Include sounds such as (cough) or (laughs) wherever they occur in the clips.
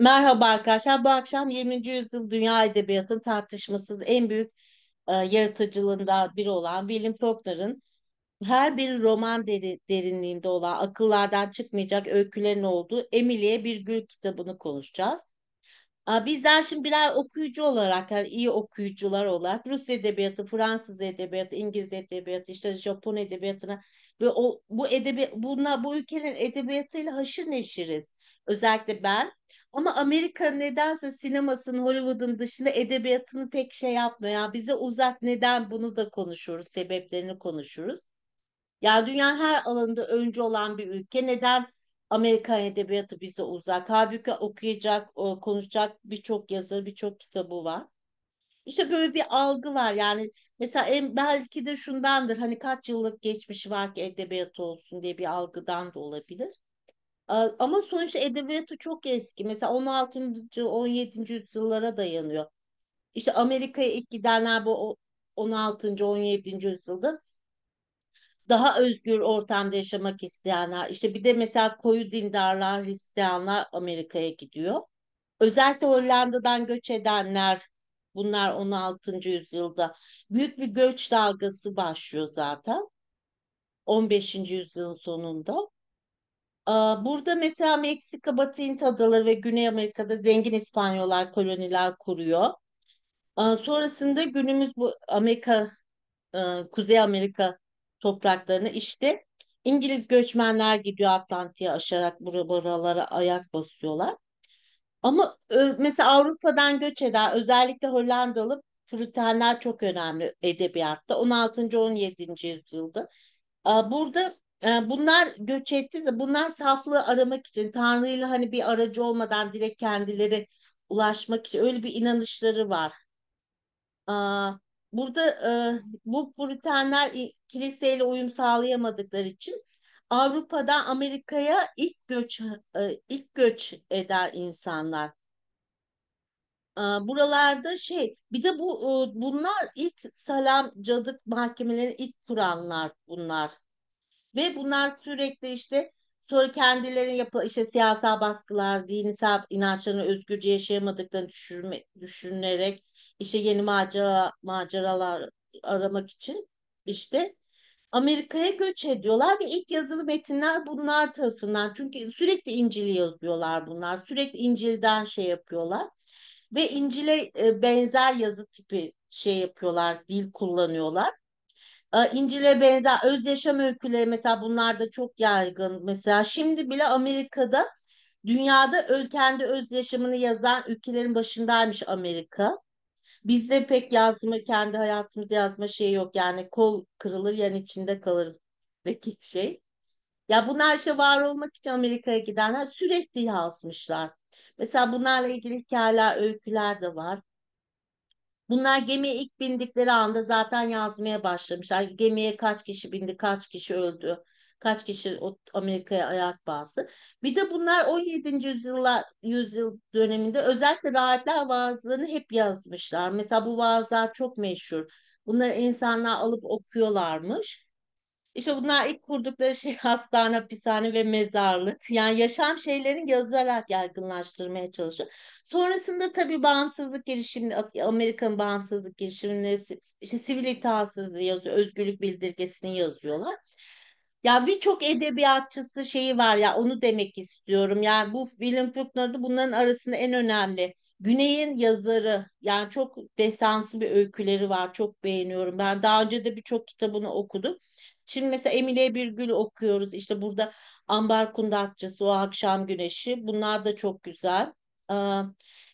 Merhaba arkadaşlar. Bu akşam 20. yüzyıl dünya edebiyatının tartışmasız en büyük e, yaratıcılığından biri olan William Faulkner'ın her bir roman deri, derinliğinde olan akıllardan çıkmayacak öykülerin olduğu Emily'e Bir Gül kitabını konuşacağız. E, bizler şimdi birer okuyucu olarak, yani iyi okuyucular olarak Rus edebiyatı, Fransız edebiyatı, İngiliz edebiyatı, işte Japon edebiyatına ve o, bu edebi, bunlar bu ülkenin edebiyatıyla haşır neşiriz Özellikle ben. Ama Amerika nedense sinemasının, Hollywood'un dışında edebiyatını pek şey yapmıyor. Yani bize uzak neden bunu da konuşuruz, sebeplerini konuşuruz. Yani dünya her alanında öncü olan bir ülke neden Amerikan edebiyatı bize uzak? Halbuki okuyacak, konuşacak birçok yazarı, birçok kitabı var. İşte böyle bir algı var yani mesela en, belki de şundandır hani kaç yıllık geçmiş var ki edebiyat olsun diye bir algıdan da olabilir. Ama sonuçta edebiyatı çok eski. Mesela 16. 17. yüzyıllara dayanıyor. İşte Amerika'ya ilk gidenler bu 16. 17. yüzyılda daha özgür ortamda yaşamak isteyenler İşte bir de mesela koyu dindarlar Hristiyanlar Amerika'ya gidiyor. Özellikle Hollanda'dan göç edenler bunlar 16. yüzyılda büyük bir göç dalgası başlıyor zaten 15. yüzyılın sonunda. Ee, burada mesela Meksika, Batı Hint adaları ve Güney Amerika'da zengin İspanyollar koloniler kuruyor. Ee, sonrasında günümüz bu Amerika, e, Kuzey Amerika topraklarını işte İngiliz göçmenler gidiyor Atlantik'i aşarak buralara ayak basıyorlar. Ama e, mesela Avrupa'dan göç eden özellikle Hollandalı Püritenler çok önemli edebiyatta. 16. 17. yüzyılda. Ee, burada ee, bunlar göç ettiyse bunlar saflığı aramak için Tanrı'yla hani bir aracı olmadan direkt kendileri ulaşmak için öyle bir inanışları var. Ee, burada e, bu Puritanlar kiliseyle uyum sağlayamadıkları için Avrupa'dan Amerika'ya ilk göç e, ilk göç eden insanlar. Ee, buralarda şey bir de bu e, bunlar ilk salam cadık mahkemelerini ilk kuranlar bunlar ve bunlar sürekli işte sonra kendilerinin yapı işte siyasal baskılar, dinsel inançlarını özgürce yaşayamadıklarını düşürme, düşünerek işte yeni macera maceralar aramak için işte Amerika'ya göç ediyorlar ve ilk yazılı metinler bunlar tarafından. Çünkü sürekli İncil'i yazıyorlar bunlar. Sürekli İncil'den şey yapıyorlar. Ve İncil'e e, benzer yazı tipi şey yapıyorlar, dil kullanıyorlar. İncil'e benzer öz yaşam öyküleri mesela bunlar da çok yaygın. Mesela şimdi bile Amerika'da dünyada öz, kendi öz yaşamını yazan ülkelerin başındaymış Amerika. Bizde pek yazma, kendi hayatımızı yazma şeyi yok. Yani kol kırılır yan içinde kalır deki şey. Ya bunlar işte var olmak için Amerika'ya gidenler sürekli yazmışlar. Mesela bunlarla ilgili hikayeler, öyküler de var. Bunlar gemiye ilk bindikleri anda zaten yazmaya başlamışlar. Gemiye kaç kişi bindi, kaç kişi öldü, kaç kişi Amerika'ya ayak bastı. Bir de bunlar 17. yüzyıllar yüzyıl döneminde özellikle rahatlar vaazlarını hep yazmışlar. Mesela bu vaazlar çok meşhur. Bunları insanlar alıp okuyorlarmış. İşte bunlar ilk kurdukları şey (laughs) hastane, hapishane ve mezarlık. Yani yaşam şeylerini yazarak yaygınlaştırmaya çalışıyor. Sonrasında tabii bağımsızlık girişimini, Amerika'nın bağımsızlık girişimini, işte sivil itaatsızlığı yazıyor, özgürlük bildirgesini yazıyorlar. Yani birçok edebiyatçısı şeyi var ya onu demek istiyorum. Yani bu William Faulkner'da bunların arasında en önemli. Güney'in yazarı yani çok destansı bir öyküleri var. Çok beğeniyorum. Ben daha önce de birçok kitabını okudum. Şimdi mesela Emile bir gül okuyoruz. İşte burada ambar kundakçısı, o akşam güneşi. Bunlar da çok güzel. Ee,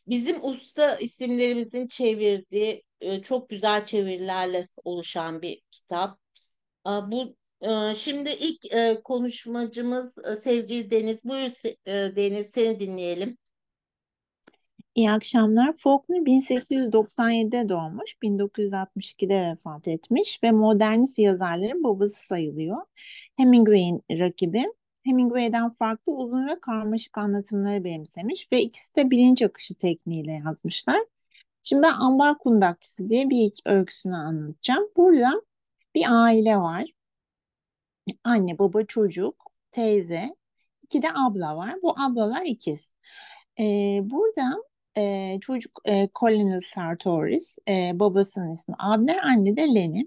bizim usta isimlerimizin çevirdiği e, çok güzel çevirilerle oluşan bir kitap. Ee, bu e, şimdi ilk e, konuşmacımız sevgili Deniz. Buyur Deniz seni dinleyelim. İyi akşamlar. Faulkner 1897'de doğmuş, 1962'de vefat etmiş ve modernist yazarların babası sayılıyor. Hemingway'in rakibi. Hemingway'den farklı uzun ve karmaşık anlatımları benimsemiş ve ikisi de bilinç akışı tekniğiyle yazmışlar. Şimdi ben Ambar Kundakçısı diye bir öyküsünü anlatacağım. Burada bir aile var. Anne, baba, çocuk, teyze, iki de abla var. Bu ablalar ikiz. Ee, burada e, çocuk e, Colonel Sartoris, e, babasının ismi Abner, anne de Leni.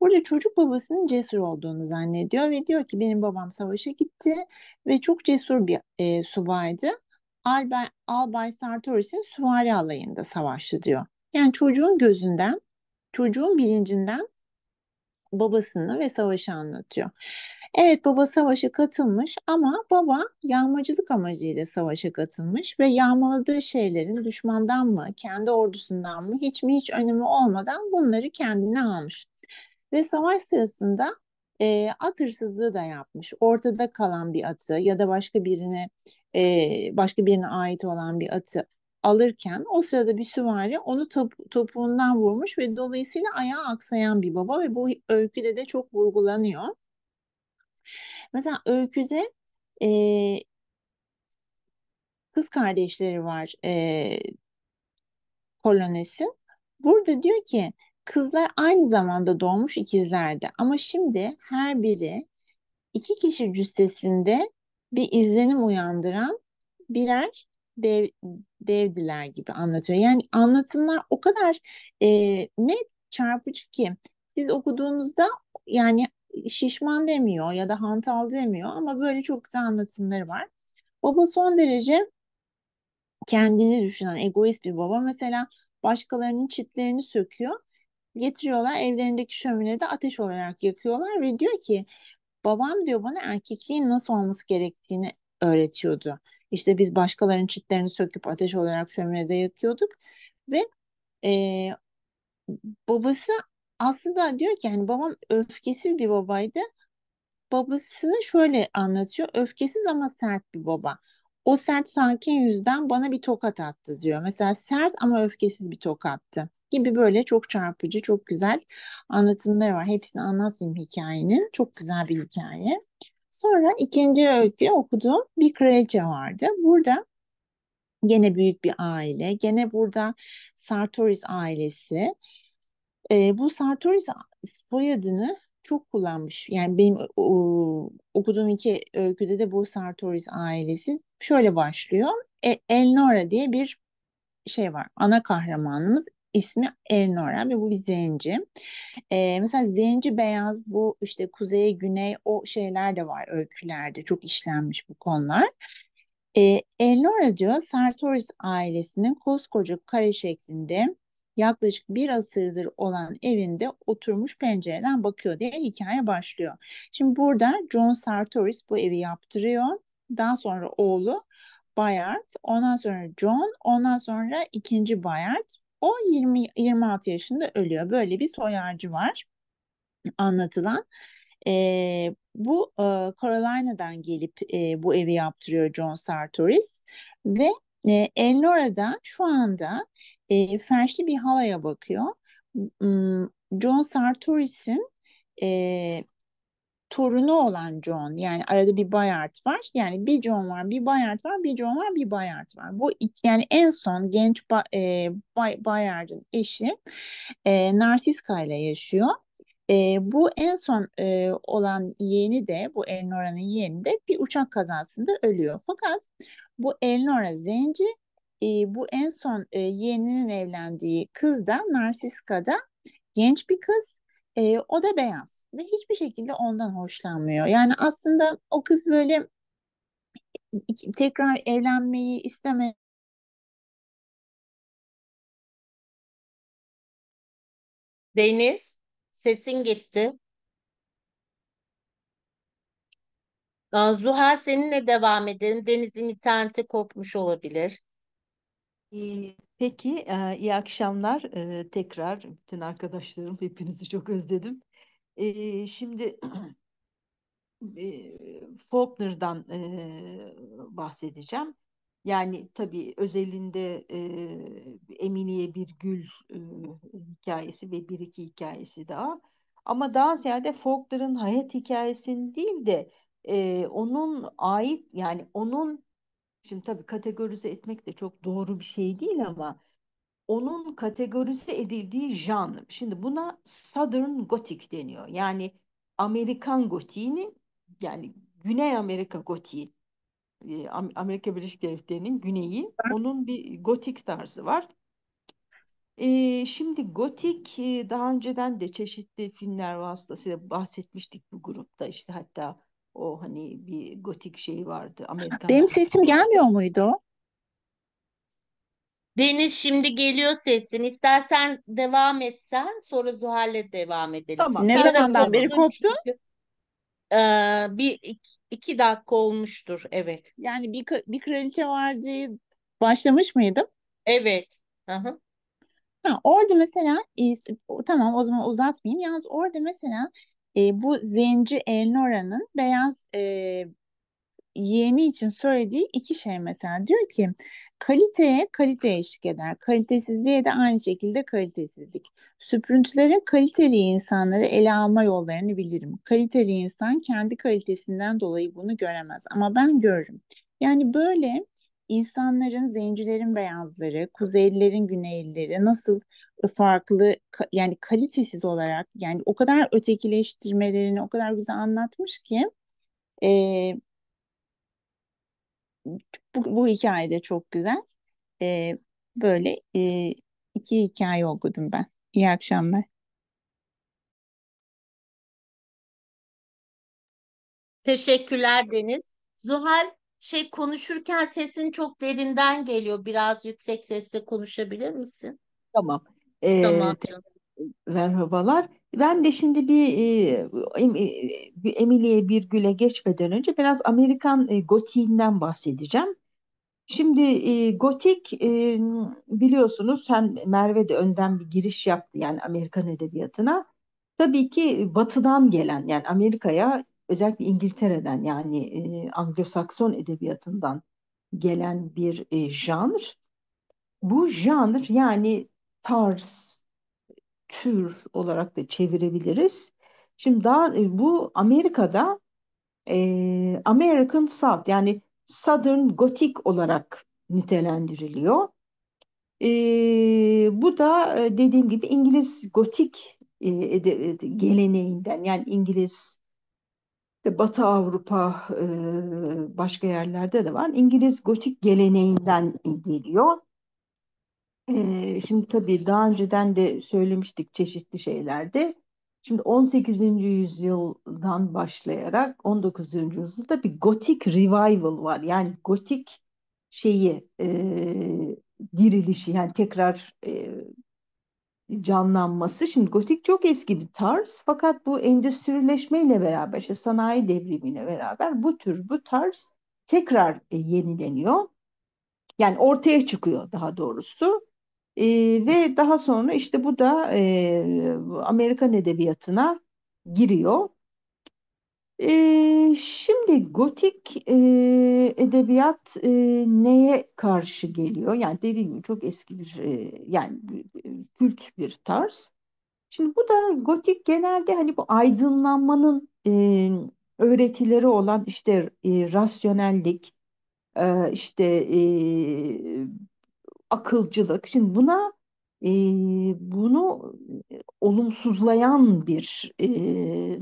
Burada çocuk babasının cesur olduğunu zannediyor ve diyor ki benim babam savaşa gitti ve çok cesur bir e, subaydı. Albay, Albay Sartoris'in süvari alayında savaştı diyor. Yani çocuğun gözünden, çocuğun bilincinden babasını ve savaşı anlatıyor. Evet baba savaşa katılmış ama baba yağmacılık amacıyla savaşa katılmış ve yağmaladığı şeylerin düşmandan mı, kendi ordusundan mı hiç mi hiç önemi olmadan bunları kendine almış. Ve savaş sırasında e, at hırsızlığı da yapmış. Ortada kalan bir atı ya da başka birine e, başka birine ait olan bir atı alırken o sırada bir süvari onu top, topuğundan vurmuş ve dolayısıyla ayağı aksayan bir baba ve bu öyküde de çok vurgulanıyor. Mesela öyküde e, kız kardeşleri var e, Polones'in. Burada diyor ki kızlar aynı zamanda doğmuş ikizlerdi ama şimdi her biri iki kişi cüssesinde bir izlenim uyandıran birer dev, devdiler gibi anlatıyor. Yani anlatımlar o kadar e, net çarpıcı ki siz okuduğunuzda yani şişman demiyor ya da hantal demiyor ama böyle çok güzel anlatımları var. Baba son derece kendini düşünen egoist bir baba mesela başkalarının çitlerini söküyor. Getiriyorlar evlerindeki şöminede ateş olarak yakıyorlar ve diyor ki babam diyor bana erkekliğin nasıl olması gerektiğini öğretiyordu. İşte biz başkalarının çitlerini söküp ateş olarak şöminede yakıyorduk ve e, babası aslında diyor ki hani babam öfkesiz bir babaydı. Babasını şöyle anlatıyor. Öfkesiz ama sert bir baba. O sert sakin yüzden bana bir tokat attı diyor. Mesela sert ama öfkesiz bir tokattı gibi böyle çok çarpıcı, çok güzel anlatımları var. Hepsini anlatayım hikayenin. Çok güzel bir hikaye. Sonra ikinci öykü okuduğum bir kraliçe vardı. Burada gene büyük bir aile. Gene burada Sartoris ailesi. E, bu Sartorius soyadını çok kullanmış. Yani benim o, okuduğum iki öyküde de bu Sartorius ailesi şöyle başlıyor. E, Elnora diye bir şey var. Ana kahramanımız ismi Elnora ve bu bir zenci. Ee, mesela zenci beyaz bu işte Kuzey güney o şeyler de var öykülerde çok işlenmiş bu konular. Ee, Elnora diyor Sartorius ailesinin koskoca kare şeklinde yaklaşık bir asırdır olan evinde oturmuş pencereden bakıyor diye hikaye başlıyor. Şimdi burada John Sartoris bu evi yaptırıyor. Daha sonra oğlu Bayard, ondan sonra John, ondan sonra ikinci Bayard. O 20 26 yaşında ölüyor. Böyle bir soy ağacı var anlatılan. E, bu e, Carolina'dan gelip e, bu evi yaptırıyor John Sartoris ve e, Elnora'da şu anda e, felçli bir havaya bakıyor. John Sartoris'in e, torunu olan John yani arada bir Bayard var. Yani bir John var, bir Bayard var, bir John var, bir Bayard var. Bu yani en son genç ba, e, Bay, Bayard'ın eşi e, Narsiska ile yaşıyor. E, bu en son e, olan yeğeni de bu Elnora'nın yeğeni de bir uçak kazasında ölüyor. Fakat bu Elnora zenci e, bu en son e, yeğeninin evlendiği kız da Narsiska da genç bir kız. E, o da beyaz ve hiçbir şekilde ondan hoşlanmıyor. Yani aslında o kız böyle tekrar evlenmeyi istemeyen Deniz, sesin gitti. Zuhal seninle devam edelim. Deniz'in interneti kopmuş olabilir. Ee, peki, e, iyi akşamlar. Ee, tekrar bütün arkadaşlarım, hepinizi çok özledim. Ee, şimdi (clears throat) e, Faulkner'dan e, bahsedeceğim. Yani tabii özelinde Eminiye Bir Gül hikayesi ve bir iki hikayesi daha. Ama daha ziyade Faulkner'ın hayat hikayesini değil de onun ait yani onun Şimdi tabii kategorize etmek de çok doğru bir şey değil ama onun kategorize edildiği jan. Şimdi buna Southern Gothic deniyor. Yani Amerikan gotiğini yani Güney Amerika gotiği e, Amerika Birleşik Devletleri'nin güneyi onun bir gotik tarzı var. Ee, şimdi gotik e, daha önceden de çeşitli filmler vasıtasıyla bahsetmiştik bu grupta işte hatta o hani bir gotik şey vardı. Amerikan. Benim sesim gelmiyor muydu? Deniz şimdi geliyor sesin. İstersen devam etsen sonra Zuhal'le devam edelim. Tamam. Ne e, Bir zamandan beri oldu koptu? Ee, bir iki, iki dakika olmuştur. Evet. Yani bir, bir kraliçe vardı. Başlamış mıydım? Evet. Hı hı. Ha, orada mesela tamam o zaman uzatmayayım. Yalnız orada mesela e, bu zenci Elnora'nın beyaz e, yeğeni için söylediği iki şey mesela. Diyor ki kaliteye kalite eşlik eder. Kalitesizliğe de aynı şekilde kalitesizlik. Süprüntülere kaliteli insanları ele alma yollarını bilirim. Kaliteli insan kendi kalitesinden dolayı bunu göremez ama ben görürüm. Yani böyle insanların, zencilerin beyazları, kuzeylilerin güneylileri nasıl e, farklı yani kalitesiz olarak yani o kadar ötekileştirmelerini o kadar güzel anlatmış ki e, bu, bu de çok güzel. E, böyle e, iki hikaye okudum ben. İyi akşamlar. Teşekkürler Deniz. Zuhal şey konuşurken sesin çok derinden geliyor. Biraz yüksek sesle konuşabilir misin? Tamam. Ee, Tamam canım. merhabalar. Ben de şimdi bir e, em- e, bir güle geçmeden önce biraz Amerikan e, gotiğinden bahsedeceğim. Şimdi e, gotik e, biliyorsunuz hem Merve de önden bir giriş yaptı yani Amerikan edebiyatına. Tabii ki batıdan gelen yani Amerika'ya özellikle İngiltere'den yani e, Anglo-Sakson edebiyatından gelen bir e, janr. Bu janr yani tarz, tür olarak da çevirebiliriz. Şimdi daha e, bu Amerika'da e, American South yani Southern Gothic olarak nitelendiriliyor. E, bu da dediğim gibi İngiliz Gotik e, geleneğinden yani İngiliz Batı Avrupa başka yerlerde de var. İngiliz gotik geleneğinden geliyor. şimdi tabii daha önceden de söylemiştik çeşitli şeylerde. Şimdi 18. yüzyıldan başlayarak 19. yüzyılda bir gotik revival var. Yani gotik şeyi e, dirilişi yani tekrar e, canlanması. Şimdi gotik çok eski bir tarz fakat bu endüstrileşmeyle beraber işte sanayi devrimiyle beraber bu tür bu tarz tekrar e, yenileniyor. Yani ortaya çıkıyor daha doğrusu. E, ve daha sonra işte bu da e, Amerikan edebiyatına giriyor. Ee, şimdi gotik e, edebiyat e, neye karşı geliyor? Yani dediğim gibi çok eski bir e, yani kült bir tarz. Şimdi bu da gotik genelde hani bu aydınlanmanın e, öğretileri olan işte e, rasyonellik, e, işte e, akılcılık. Şimdi buna e, bunu olumsuzlayan bir e,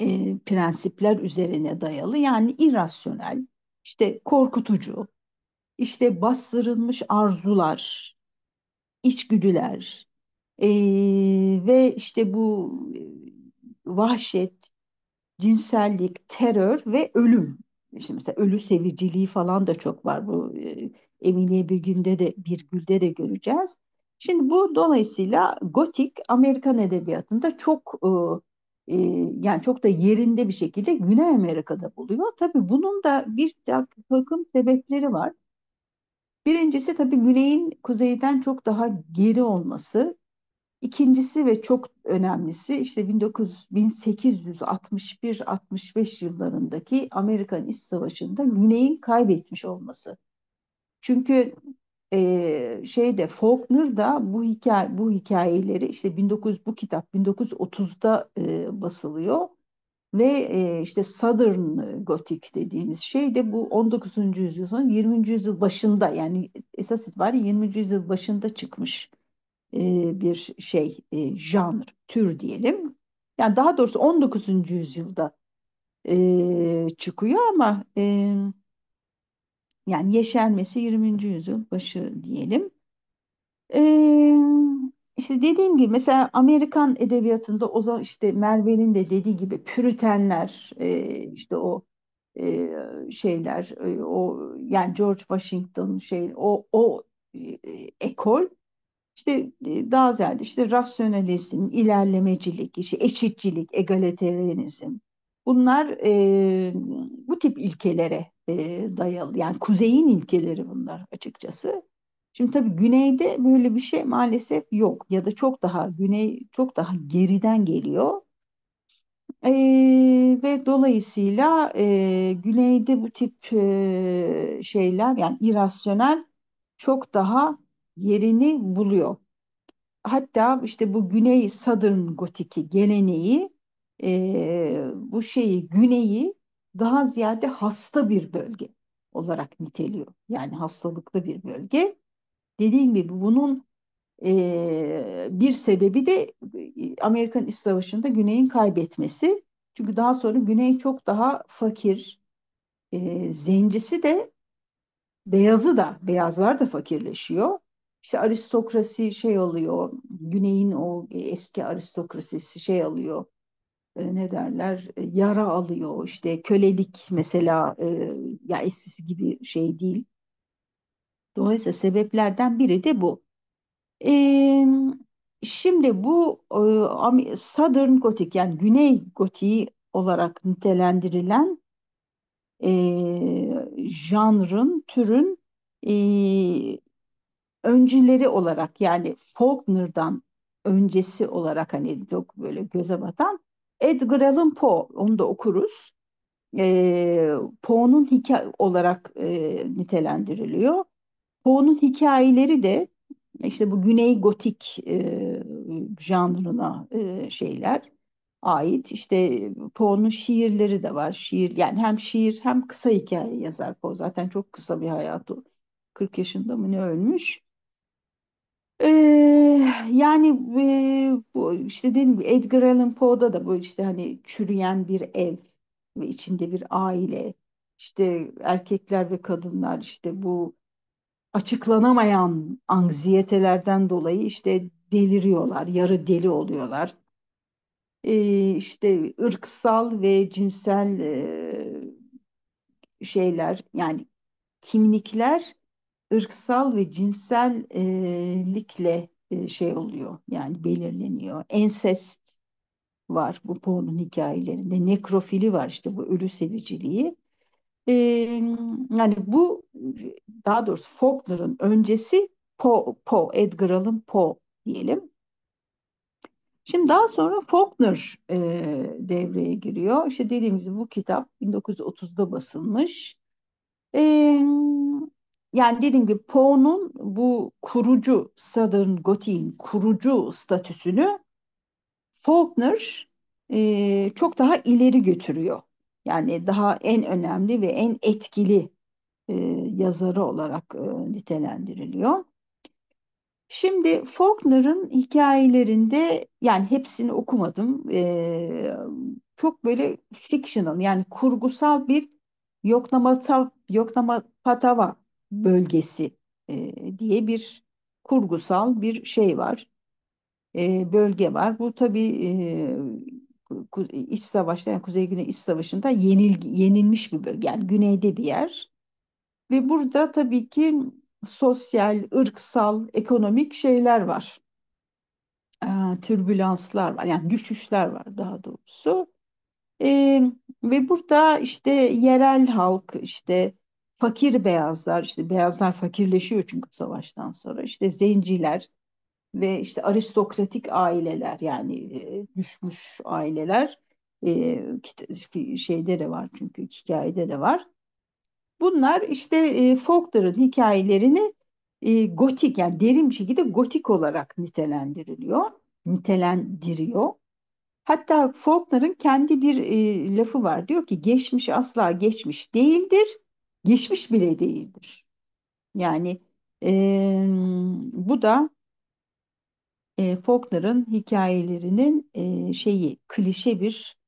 e, prensipler üzerine dayalı yani irrasyonel, işte korkutucu, işte bastırılmış arzular, içgüdüler e, ve işte bu e, vahşet, cinsellik, terör ve ölüm. işte mesela ölü seviciliği falan da çok var bu e, Emine Birgül'de de Birgül'de de göreceğiz. Şimdi bu dolayısıyla gotik Amerikan edebiyatında çok e, yani çok da yerinde bir şekilde Güney Amerika'da buluyor. Tabii bunun da bir takım sebepleri var. Birincisi tabii güneyin kuzeyden çok daha geri olması. İkincisi ve çok önemlisi işte 1861-65 yıllarındaki Amerikan İç Savaşı'nda güneyin kaybetmiş olması. Çünkü e, şeyde Faulkner da bu hikaye bu hikayeleri işte 19 bu kitap 1930'da e, basılıyor ve e, işte Southern Gothic dediğimiz şey de bu 19. yüzyıl sonu 20. yüzyıl başında yani esas itibariyle 20. yüzyıl başında çıkmış e, bir şey e, janr tür diyelim. Yani daha doğrusu 19. yüzyılda e, çıkıyor ama e, yani yeşermesi 20. yüzyıl başı diyelim. Ee, işte dediğim gibi mesela Amerikan edebiyatında o zaman işte Merve'nin de dediği gibi püritenler e, işte o e, şeyler e, o yani George Washington şey o o e, ekol işte e, daha ziyade işte rasyonalizm, ilerlemecilik, işte eşitçilik, egalitarianizm Bunlar e, bu tip ilkelere e, dayalı. Yani kuzeyin ilkeleri bunlar açıkçası. Şimdi tabii güneyde böyle bir şey maalesef yok ya da çok daha güney çok daha geriden geliyor. E, ve dolayısıyla e, güneyde bu tip e, şeyler yani irasyonel çok daha yerini buluyor. Hatta işte bu güney Southern Gotiki geleneği e, bu şeyi güneyi daha ziyade hasta bir bölge olarak niteliyor. Yani hastalıklı bir bölge. Dediğim gibi bunun e, bir sebebi de Amerikan İç Savaşı'nda Güney'in kaybetmesi. Çünkü daha sonra Güney çok daha fakir, e, zencisi de beyazı da, beyazlar da fakirleşiyor. İşte aristokrasi şey alıyor, Güney'in o eski aristokrasisi şey alıyor, ne derler yara alıyor işte kölelik mesela ya eskisi gibi şey değil. Dolayısıyla sebeplerden biri de bu. E, şimdi bu e, Southern Gothic yani Güney Gotiği olarak nitelendirilen e, janrın, türün e, öncüleri olarak yani Faulkner'dan öncesi olarak hani çok böyle göze batan Edgar Allan Poe, onu da okuruz. Ee, e, Poe'nun hikaye olarak nitelendiriliyor. Poe'nun hikayeleri de işte bu Güney Gotik e, janrına e, şeyler ait. İşte Poe'nun şiirleri de var. Şiir yani hem şiir hem kısa hikaye yazar Poe. Zaten çok kısa bir hayatı. 40 yaşında mı ne ölmüş? yani, eee, bu, işte, dediğim Edgar Allan Poe'da da bu, işte, hani, çürüyen bir ev ve içinde bir aile, işte, erkekler ve kadınlar, işte, bu açıklanamayan anksiyetelerden dolayı, işte, deliriyorlar, yarı deli oluyorlar. Eee, işte, ırksal ve cinsel, eee, şeyler, yani, kimlikler ırksal ve cinsellikle e, şey oluyor yani belirleniyor. Ensest var bu Poe'nun hikayelerinde. Nekrofili var işte bu ölü seviciliği. E, yani bu daha doğrusu Faulkner'ın öncesi Poe, po, Edgar Allan Poe diyelim. Şimdi daha sonra Faulkner e, devreye giriyor. İşte dediğimiz bu kitap 1930'da basılmış. E, yani dediğim gibi Poe'nun bu kurucu Southern Gothic'in kurucu statüsünü Faulkner e, çok daha ileri götürüyor. Yani daha en önemli ve en etkili e, yazarı olarak e, nitelendiriliyor. Şimdi Faulkner'ın hikayelerinde yani hepsini okumadım. E, çok böyle fictional yani kurgusal bir yoklama, yoklama patava bölgesi e, diye bir kurgusal bir şey var, e, bölge var. Bu tabi e, iç savaşta, yani Kuzey Güney iç savaşında yenil, yenilmiş bir bölge, yani güneyde bir yer. Ve burada tabii ki sosyal, ırksal, ekonomik şeyler var. E, türbülanslar var, yani düşüşler var daha doğrusu. E, ve burada işte yerel halk, işte fakir beyazlar işte beyazlar fakirleşiyor çünkü savaştan sonra işte zenciler ve işte aristokratik aileler yani e, düşmüş aileler e, şeyde de var çünkü hikayede de var. Bunlar işte e, folkların hikayelerini e, gotik yani derin bir şekilde gotik olarak nitelendiriliyor, nitelendiriyor. Hatta Faulkner'ın kendi bir e, lafı var. Diyor ki geçmiş asla geçmiş değildir geçmiş bile değildir. Yani e, bu da e, Faulkner'ın hikayelerinin e, şeyi klişe bir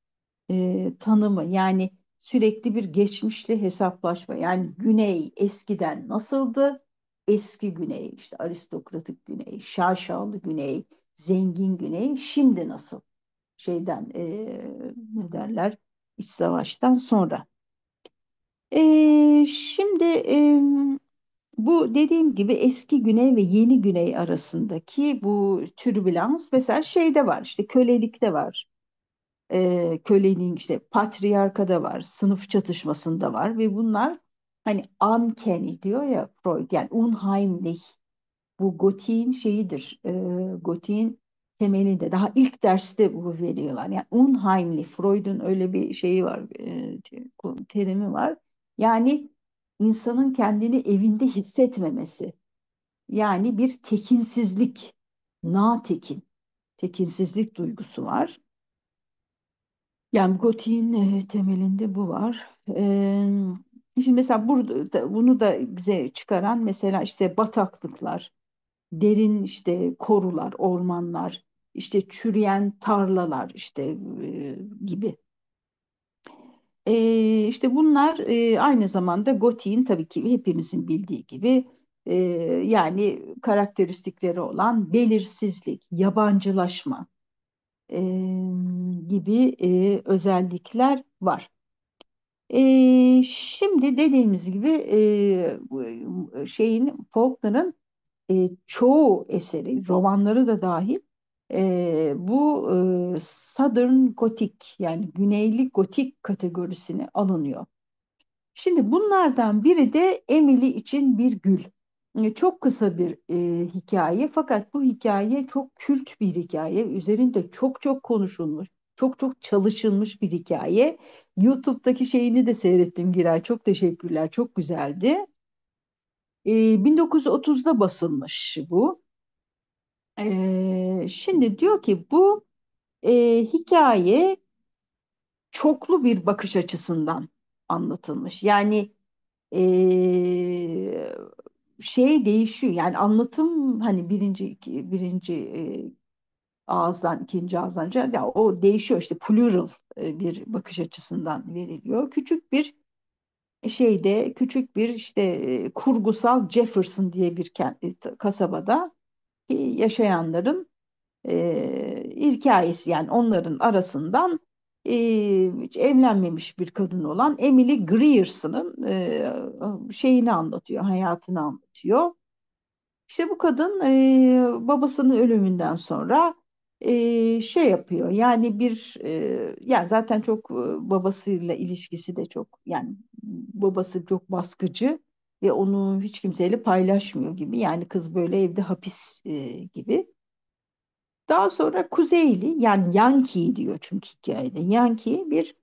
e, tanımı yani sürekli bir geçmişle hesaplaşma yani güney eskiden nasıldı eski güney işte aristokratik güney şaşalı güney zengin güney şimdi nasıl şeyden e, ne derler iç savaştan sonra ee, şimdi e, bu dediğim gibi eski güney ve yeni güney arasındaki bu türbülans mesela şeyde var işte kölelikte var. Ee, köleliğin işte patriarkada var, sınıf çatışmasında var ve bunlar hani uncanny diyor ya Freud yani unheimlich bu gotiğin şeyidir e, gotiğin temelinde daha ilk derste bu veriyorlar yani unheimlich Freud'un öyle bir şeyi var e, terimi var yani insanın kendini evinde hissetmemesi. Yani bir tekinsizlik, tekin, tekinsizlik duygusu var. Yani gotiğin e, temelinde bu var. Ee, şimdi mesela burada bunu da bize çıkaran mesela işte bataklıklar, derin işte korular, ormanlar, işte çürüyen tarlalar işte e, gibi e, işte bunlar e, aynı zamanda gotiğin tabii ki hepimizin bildiği gibi e, yani karakteristikleri olan belirsizlik, yabancılaşma e, gibi e, özellikler var. E, şimdi dediğimiz gibi e, şeyin Faulkner'ın e, çoğu eseri, romanları da dahil e, bu e, Southern Gothic yani Güneyli Gotik kategorisine alınıyor. Şimdi bunlardan biri de Emily için bir gül. Çok kısa bir e, hikaye fakat bu hikaye çok kült bir hikaye. Üzerinde çok çok konuşulmuş, çok çok çalışılmış bir hikaye. YouTube'daki şeyini de seyrettim Giray. Çok teşekkürler, çok güzeldi. E, 1930'da basılmış bu. Ee, şimdi diyor ki bu e, hikaye çoklu bir bakış açısından anlatılmış. Yani e, şey değişiyor. Yani anlatım hani birinci iki- birinci e, ağızdan ikinci ağızdan ya o değişiyor işte plural e, bir bakış açısından veriliyor. Küçük bir şeyde küçük bir işte e, kurgusal Jefferson diye bir kent, e, kasabada yaşayanların e, hikayesi yani onların arasından e, hiç evlenmemiş bir kadın olan Emily Grierson'ın e, şeyini anlatıyor, hayatını anlatıyor. İşte bu kadın e, babasının ölümünden sonra e, şey yapıyor. Yani bir e, yani zaten çok e, babasıyla ilişkisi de çok yani babası çok baskıcı ve onu hiç kimseyle paylaşmıyor gibi. Yani kız böyle evde hapis e, gibi. Daha sonra Kuzeyli yani Yankee diyor çünkü hikayede. Yankee bir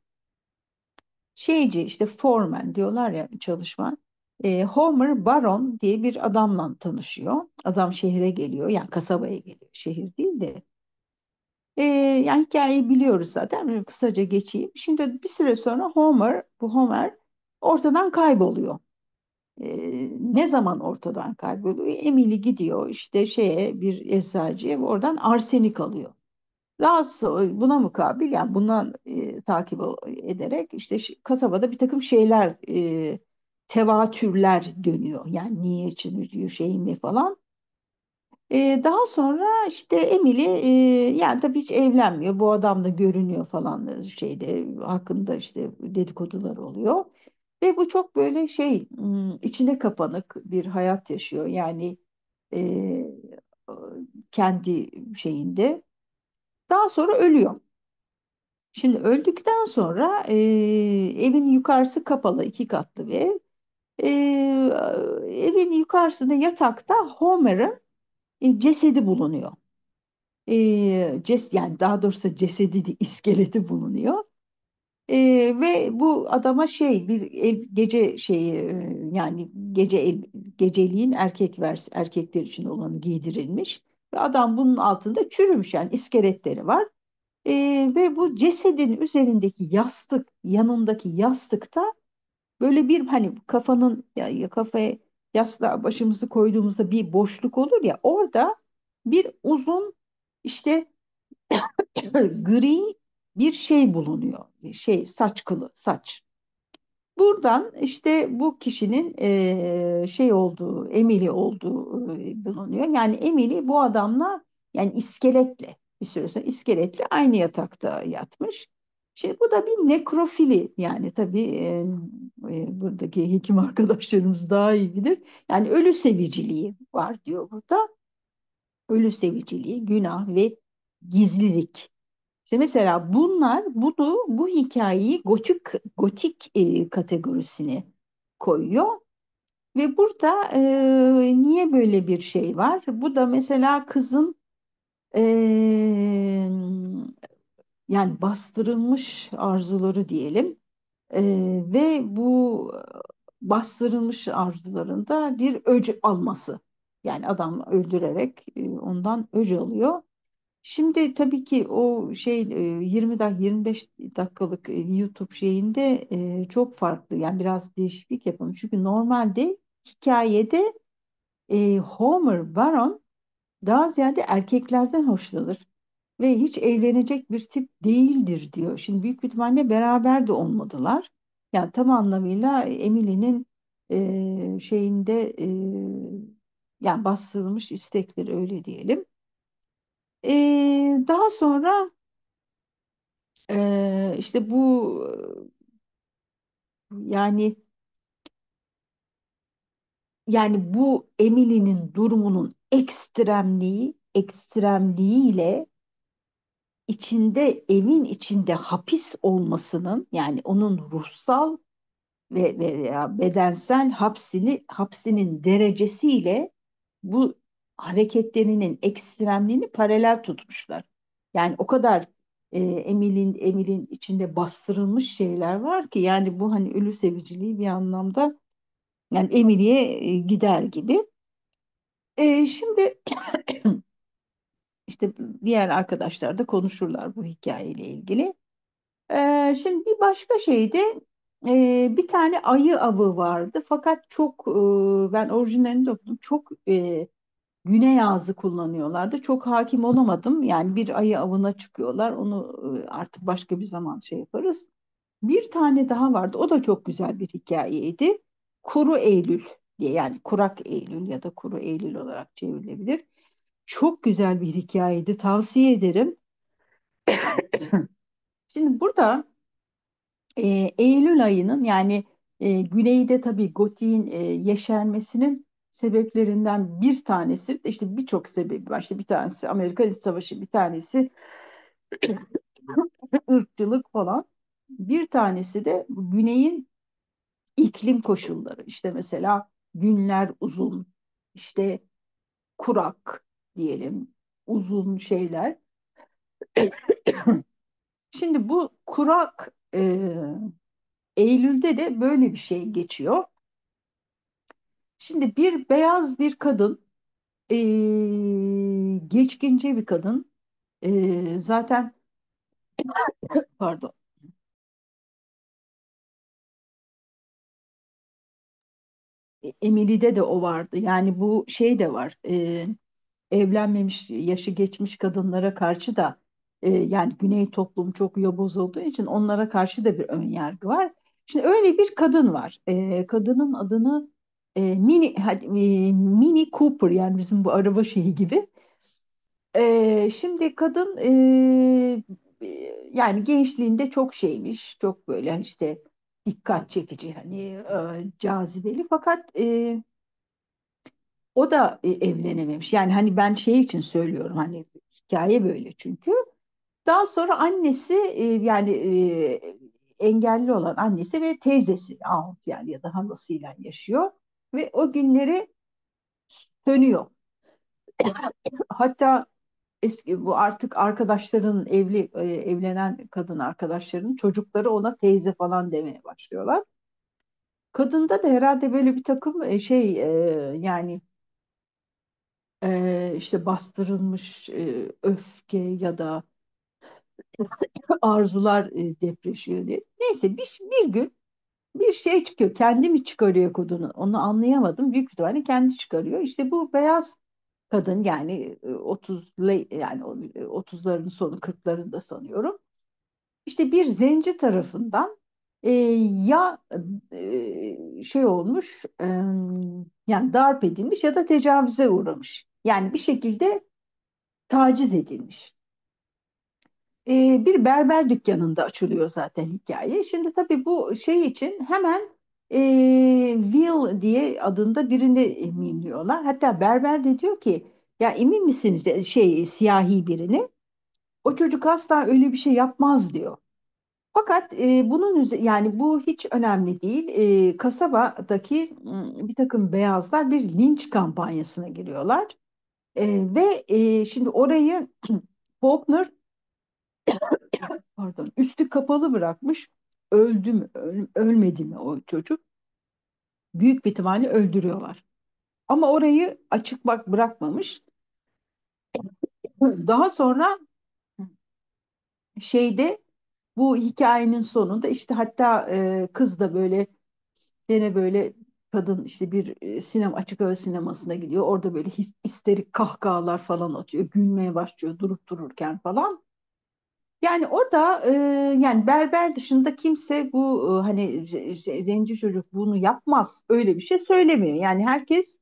şeyci işte foreman diyorlar ya çalışman. E, Homer Baron diye bir adamla tanışıyor. Adam şehre geliyor yani kasabaya geliyor şehir değil de. E, yani hikayeyi biliyoruz zaten kısaca geçeyim. Şimdi bir süre sonra Homer bu Homer ortadan kayboluyor ne zaman ortadan kayboluyor? Emili gidiyor işte şeye bir eczacıya oradan arsenik alıyor. Daha sonra buna mukabil yani bundan e, takip ederek işte kasabada bir takım şeyler e, tevatürler dönüyor. Yani niye için üzüyor şey mi falan. E, daha sonra işte Emily e, yani tabii hiç evlenmiyor. Bu adam da görünüyor falan şeyde hakkında işte dedikodular oluyor. Ve bu çok böyle şey içine kapanık bir hayat yaşıyor. Yani e, kendi şeyinde. Daha sonra ölüyor. Şimdi öldükten sonra e, evin yukarısı kapalı iki katlı bir ev. E, evin yukarısında yatakta Homer'ın e, cesedi bulunuyor. E, ces, yani daha doğrusu cesedi de iskeleti bulunuyor. E, ve bu adama şey bir el, gece şeyi e, yani gece el, geceliğin erkek vers erkekler için olanı giydirilmiş ve adam bunun altında çürümüş yani iskeletleri var. E, ve bu cesedin üzerindeki yastık yanındaki yastıkta böyle bir hani kafanın ya, kafaya yastığa başımızı koyduğumuzda bir boşluk olur ya orada bir uzun işte (coughs) gri bir şey bulunuyor. Şey saç kılı, saç. Buradan işte bu kişinin e, şey olduğu, Emily olduğu e, bulunuyor. Yani Emily bu adamla yani iskeletle bir süre sonra iskeletle aynı yatakta yatmış. Şimdi bu da bir nekrofili yani tabii e, buradaki hekim arkadaşlarımız daha iyi bilir. Yani ölü seviciliği var diyor burada. Ölü seviciliği, günah ve gizlilik işte mesela bunlar bunu bu hikayeyi gotik gotik e, kategorisine koyuyor. Ve burada e, niye böyle bir şey var? Bu da mesela kızın e, yani bastırılmış arzuları diyelim e, ve bu bastırılmış arzularında bir öc alması. Yani adam öldürerek e, ondan öc alıyor Şimdi tabii ki o şey 20 dak 25 dakikalık e, YouTube şeyinde e, çok farklı. Yani biraz değişiklik yapalım. Çünkü normalde hikayede e, Homer Baron daha ziyade erkeklerden hoşlanır ve hiç evlenecek bir tip değildir diyor. Şimdi büyük bir ihtimalle beraber de olmadılar. Yani tam anlamıyla Emily'nin şeyinde yani bastırılmış istekleri öyle diyelim. E, daha sonra e, işte bu yani yani bu Emily'nin durumunun ekstremliği ekstremliğiyle içinde evin içinde hapis olmasının yani onun ruhsal ve veya bedensel hapsini hapsinin derecesiyle bu hareketlerinin ekstremliğini paralel tutmuşlar. Yani o kadar e, Emil'in Emil'in içinde bastırılmış şeyler var ki yani bu hani ölü seviciliği bir anlamda yani Emil'e e, gider gibi. E, şimdi (clears throat) işte diğer arkadaşlar da konuşurlar bu hikayeyle ilgili. E, şimdi bir başka şey de e, bir tane ayı avı vardı fakat çok e, ben orijinalini de okudum çok e, Güney ağzı kullanıyorlardı. Çok hakim olamadım. Yani bir ayı avına çıkıyorlar. Onu artık başka bir zaman şey yaparız. Bir tane daha vardı. O da çok güzel bir hikayeydi. Kuru Eylül diye yani kurak Eylül ya da kuru Eylül olarak çevrilebilir. Çok güzel bir hikayeydi. Tavsiye ederim. (coughs) Şimdi burada e, Eylül ayının yani e, güneyde tabii Gotik'in e, yeşermesinin sebeplerinden bir tanesi işte birçok sebebi var. İşte bir tanesi Amerika İç Savaşı, bir tanesi (laughs) ırkçılık falan. Bir tanesi de güneyin iklim koşulları. İşte mesela günler uzun, işte kurak diyelim, uzun şeyler. (coughs) Şimdi bu kurak e, Eylül'de de böyle bir şey geçiyor. Şimdi bir beyaz bir kadın, eee geçkince bir kadın, eee, zaten (coughs) pardon, E, Emily'de de o vardı. Yani bu şey de var. eee, evlenmemiş, yaşı geçmiş kadınlara karşı da e, yani Güney toplum çok yoboz olduğu için onlara karşı da bir ön yargı var. Şimdi öyle bir kadın var. E, kadının adını e, mini e, mini Cooper yani bizim bu araba şeyi gibi. E, şimdi kadın e, e, yani gençliğinde çok şeymiş, çok böyle hani işte dikkat çekici hani e, cazibeli fakat e, o da e, evlenememiş. Yani hani ben şey için söylüyorum hani hikaye böyle çünkü. Daha sonra annesi e, yani e, engelli olan annesi ve teyzesi Aunt yani ya da halasıyla yaşıyor ve o günleri sönüyor. (laughs) Hatta eski bu artık arkadaşlarının evli e, evlenen kadın arkadaşlarının çocukları ona teyze falan demeye başlıyorlar. Kadında da herhalde böyle bir takım e, şey e, yani işte bastırılmış öfke ya da (laughs) arzular e, depreşiyor diye. Neyse bir, bir gün bir şey çıkıyor. Kendi mi çıkarıyor kodunu? Onu anlayamadım. Büyük ihtimalle kendi çıkarıyor. İşte bu beyaz kadın yani 30 e, yani 30'ların e, sonu 40'larında sanıyorum. İşte bir zenci tarafından e, ya e, şey olmuş e, yani darp edilmiş ya da tecavüze uğramış. Yani bir şekilde taciz edilmiş bir berber dükkanında açılıyor zaten hikaye. Şimdi tabii bu şey için hemen e, Will diye adında birini mimliyorlar. Hatta berber de diyor ki ya emin misiniz şey siyahi birini? O çocuk asla öyle bir şey yapmaz diyor. Fakat e, bunun yani bu hiç önemli değil. E, kasabadaki bir takım beyazlar bir linç kampanyasına giriyorlar. E, ve e, şimdi orayı (clears throat) Faulkner (coughs) pardon üstü kapalı bırakmış. Öldü mü, öl, ölmedi mi o çocuk? Büyük bir ihtimalle öldürüyorlar. Ama orayı açık bak bırakmamış. Daha sonra şeyde bu hikayenin sonunda işte hatta e, kız da böyle gene böyle kadın işte bir e, sinema açık hava sinemasına gidiyor. Orada böyle his, isterik kahkahalar falan atıyor. Gülmeye başlıyor durup dururken falan. Yani orada e, yani berber dışında kimse bu e, hani zenci çocuk bunu yapmaz öyle bir şey söylemiyor. Yani herkes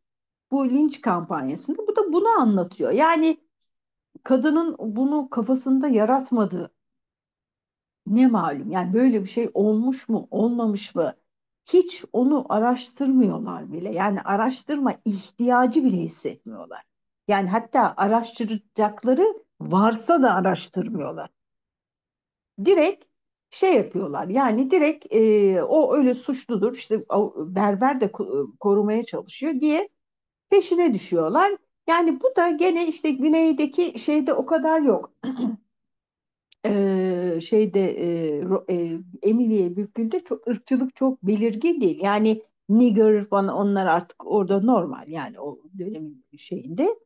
bu linç kampanyasında bu da bunu anlatıyor. Yani kadının bunu kafasında yaratmadı ne malum yani böyle bir şey olmuş mu olmamış mı hiç onu araştırmıyorlar bile. Yani araştırma ihtiyacı bile hissetmiyorlar. Yani hatta araştıracakları varsa da araştırmıyorlar direkt şey yapıyorlar. Yani direkt e, o öyle suçludur işte berber de korumaya çalışıyor diye peşine düşüyorlar. Yani bu da gene işte güneydeki şeyde o kadar yok. (clears throat) e, şeyde e, e, Emily'ye Bülbül'de çok ırkçılık çok belirgin değil. Yani nigger falan onlar artık orada normal yani o dönemin şeyinde.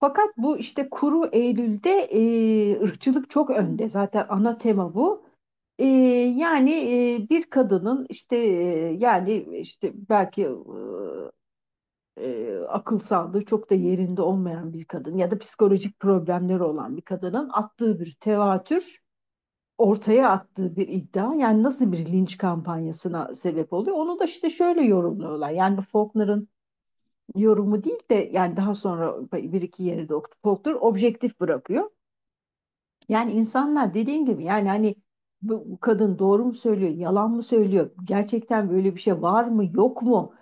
Fakat bu işte kuru Eylül'de e, ırkçılık çok önde. Zaten ana tema bu. E, yani e, bir kadının işte e, yani işte belki e, akıl sağlığı çok da yerinde olmayan bir kadın ya da psikolojik problemleri olan bir kadının attığı bir tevatür ortaya attığı bir iddia yani nasıl bir linç kampanyasına sebep oluyor onu da işte şöyle yorumluyorlar yani Faulkner'ın yorumu değil de yani daha sonra bir iki yeri de Polter objektif bırakıyor. Yani insanlar dediğim gibi yani hani bu, kadın doğru mu söylüyor, yalan mı söylüyor, gerçekten böyle bir şey var mı, yok mu?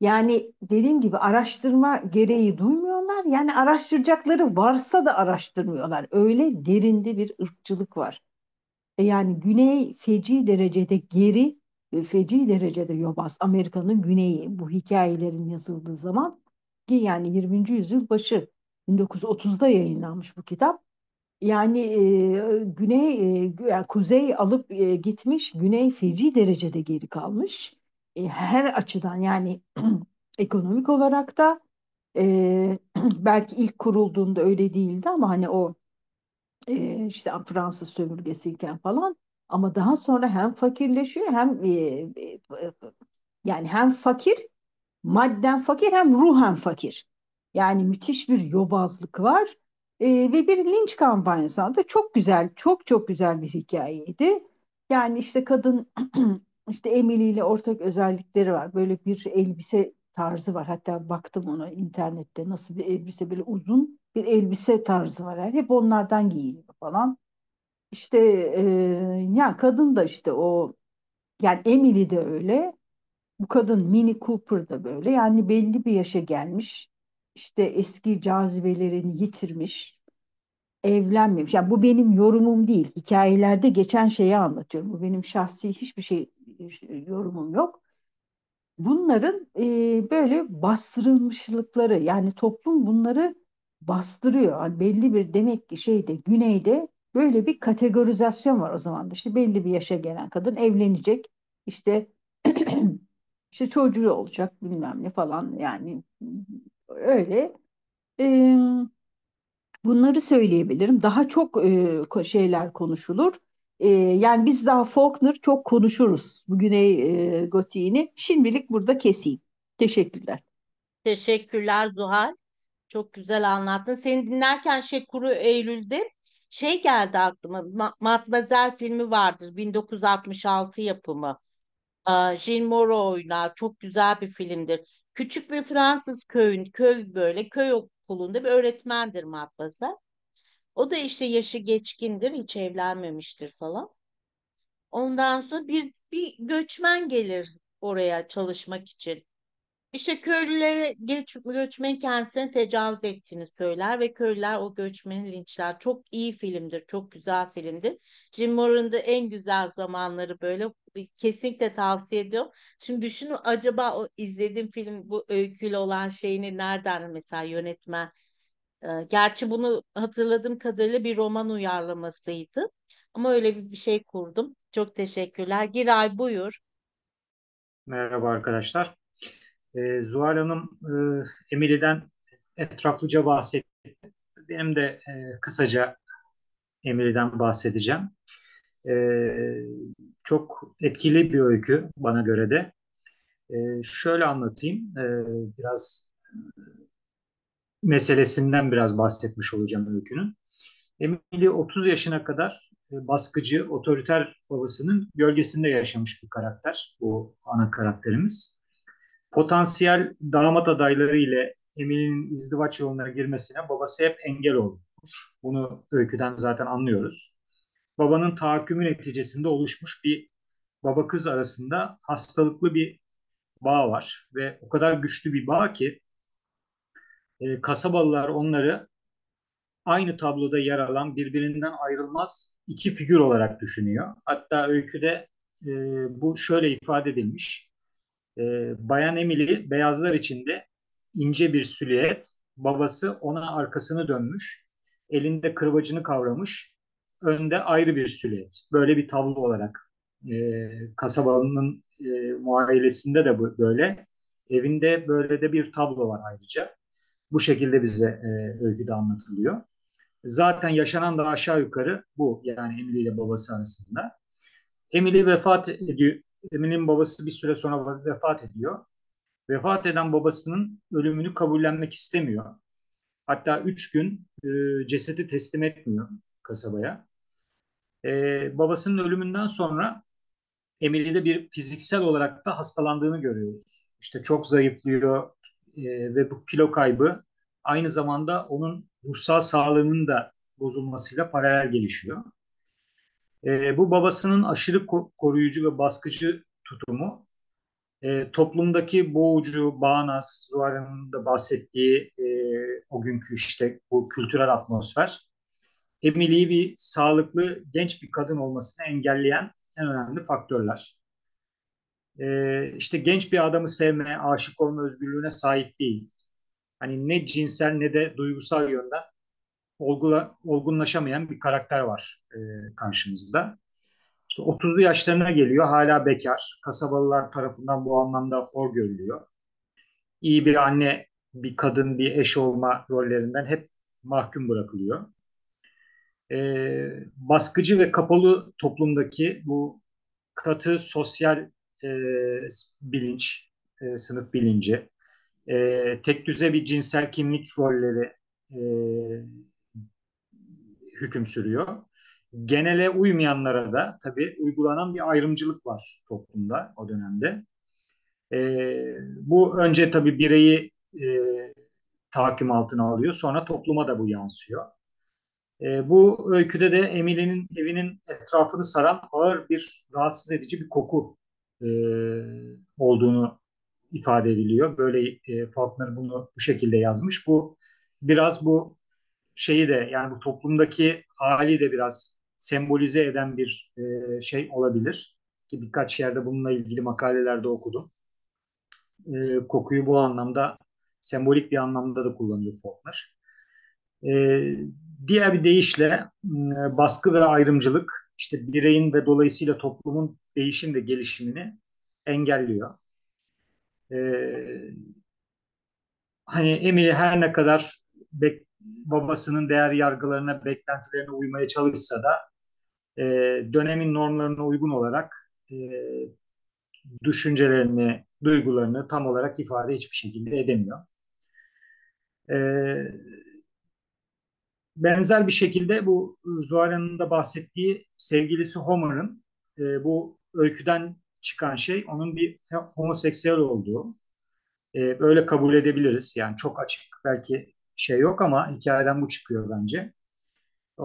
Yani dediğim gibi araştırma gereği duymuyorlar. Yani araştıracakları varsa da araştırmıyorlar. Öyle derinde bir ırkçılık var. E yani Güney feci derecede geri e, feci derecede yobaz. Amerika'nın güneyi bu hikayelerin yazıldığı zaman ki yani 20. yüzyıl başı 1930'da yayınlanmış bu kitap. Yani e, güney e, yani kuzey alıp e, gitmiş, güney feci derecede geri kalmış. E, her açıdan yani (clears throat) ekonomik olarak da e, (clears throat) belki ilk kurulduğunda öyle değildi ama hani o e, işte Fransız sömürgesiyken falan ama daha sonra hem fakirleşiyor hem e, e, e, yani hem fakir madden fakir hem ruhen fakir. Yani müthiş bir yobazlık var ve bir linç kampanyası adı çok güzel, çok çok güzel bir hikayeydi. Yani işte kadın (clears throat) işte Emily ile ortak özellikleri var. Böyle bir elbise tarzı var. Hatta baktım ona internette nasıl bir elbise böyle uzun bir elbise tarzı var. Yani hep onlardan giyiniyor falan. İşte e, ya kadın da işte o yani Emily de öyle. Bu kadın Mini Cooper da böyle. Yani belli bir yaşa gelmiş. İşte eski cazibelerini yitirmiş. Evlenmemiş. Yani bu benim yorumum değil. Hikayelerde geçen şeyi anlatıyorum. Bu benim şahsi hiçbir şey yorumum yok. Bunların e, böyle bastırılmışlıkları yani toplum bunları bastırıyor. Yani belli bir demek ki şeyde güneyde Böyle bir kategorizasyon var o zaman da. İşte belli bir yaşa gelen kadın evlenecek. İşte (clears throat) işte çocuğu olacak bilmem ne falan yani öyle. Ee, bunları söyleyebilirim. Daha çok e, şeyler konuşulur. E, yani biz daha Faulkner çok konuşuruz bu Güney e, Gotiğini. Şimdilik burada keseyim. Teşekkürler. Teşekkürler Zuhal. Çok güzel anlattın. Seni dinlerken şey Kuru Eylül'de şey geldi aklıma. Ma Matmazel filmi vardır. 1966 yapımı. Ee, Jean Moreau oynar. Çok güzel bir filmdir. Küçük bir Fransız köyün, köy böyle köy okulunda bir öğretmendir Matmazel. O da işte yaşı geçkindir, hiç evlenmemiştir falan. Ondan sonra bir bir göçmen gelir oraya çalışmak için. İşte köylülere göç, göçmen kendisini tecavüz ettiğini söyler ve köylüler o göçmeni linçler. Çok iyi filmdir, çok güzel filmdir. Jim Moore'un en güzel zamanları böyle kesinlikle tavsiye ediyorum. Şimdi düşünün acaba o izlediğim film bu öyküyle olan şeyini nereden mesela yönetmen e, gerçi bunu hatırladığım kadarıyla bir roman uyarlamasıydı. Ama öyle bir şey kurdum. Çok teşekkürler. Giray buyur. Merhaba arkadaşlar. E, Zuhal Hanım e, Emily'den etraflıca bahsetti. Benim de e, kısaca Emily'den bahsedeceğim. E, çok etkili bir öykü bana göre de. E, şöyle anlatayım. E, biraz meselesinden biraz bahsetmiş olacağım öykünün. Emily 30 yaşına kadar e, baskıcı, otoriter babasının gölgesinde yaşamış bir karakter bu ana karakterimiz. Potansiyel damat adayları ile Emine'nin izdivaç yoluna girmesine babası hep engel olmuş. Bunu öyküden zaten anlıyoruz. Babanın tahakkümü neticesinde oluşmuş bir baba kız arasında hastalıklı bir bağ var ve o kadar güçlü bir bağ ki e, kasabalılar onları aynı tabloda yer alan birbirinden ayrılmaz iki figür olarak düşünüyor. Hatta öyküde e, bu şöyle ifade edilmiş e, Bayan Emily beyazlar içinde ince bir silüet. Babası ona arkasını dönmüş. Elinde kırbacını kavramış. Önde ayrı bir silüet. Böyle bir tablo olarak e, kasabanın e, muayelesinde de bu, böyle. Evinde böyle de bir tablo var ayrıca. Bu şekilde bize e, öyküde anlatılıyor. Zaten yaşanan da aşağı yukarı bu yani Emily ile babası arasında. Emily vefat ediyor. Emin'in babası bir süre sonra vefat ediyor. Vefat eden babasının ölümünü kabullenmek istemiyor. Hatta üç gün e, cesedi teslim etmiyor kasabaya. E, babasının ölümünden sonra de bir fiziksel olarak da hastalandığını görüyoruz. İşte çok zayıflıyor e, ve bu kilo kaybı aynı zamanda onun ruhsal sağlığının da bozulmasıyla paralel gelişiyor. E, bu babasının aşırı koruyucu ve baskıcı tutumu e, toplumdaki boğucu, bağnaz, Zuhar'ın da bahsettiği e, o günkü işte bu kültürel atmosfer Emily'yi bir sağlıklı genç bir kadın olmasını engelleyen en önemli faktörler. E, işte genç bir adamı sevme, aşık olma özgürlüğüne sahip değil. Hani ne cinsel ne de duygusal yönden olgula, olgunlaşamayan bir karakter var e, karşımızda. İşte 30'lu yaşlarına geliyor, hala bekar. Kasabalılar tarafından bu anlamda hor görülüyor. İyi bir anne, bir kadın, bir eş olma rollerinden hep mahkum bırakılıyor. E, baskıcı ve kapalı toplumdaki bu katı sosyal e, bilinç, e, sınıf bilinci, e, tek düze bir cinsel kimlik rolleri, e, hüküm sürüyor. Genele uymayanlara da tabii uygulanan bir ayrımcılık var toplumda o dönemde. E, bu önce tabii bireyi e, tahakküm altına alıyor. Sonra topluma da bu yansıyor. E, bu öyküde de Emile'nin evinin etrafını saran ağır bir rahatsız edici bir koku e, olduğunu ifade ediliyor. Böyle e, Faulkner bunu bu şekilde yazmış. Bu biraz bu şeyi de yani bu toplumdaki hali de biraz sembolize eden bir e, şey olabilir. Ki birkaç yerde bununla ilgili makalelerde okudum. E, kokuyu bu anlamda sembolik bir anlamda da kullanıyor Faulkner. E, diğer bir deyişle e, baskı ve ayrımcılık işte bireyin ve dolayısıyla toplumun değişim ve gelişimini engelliyor. E, hani Emily her ne kadar bek, babasının değer yargılarına, beklentilerine uymaya çalışsa da e, dönemin normlarına uygun olarak e, düşüncelerini, duygularını tam olarak ifade hiçbir şekilde edemiyor. E, benzer bir şekilde bu e, Zuhal'ın da bahsettiği sevgilisi Homer'ın e, bu öyküden çıkan şey onun bir homoseksüel olduğu. E, böyle kabul edebiliriz. Yani çok açık belki şey yok ama hikayeden bu çıkıyor bence. E,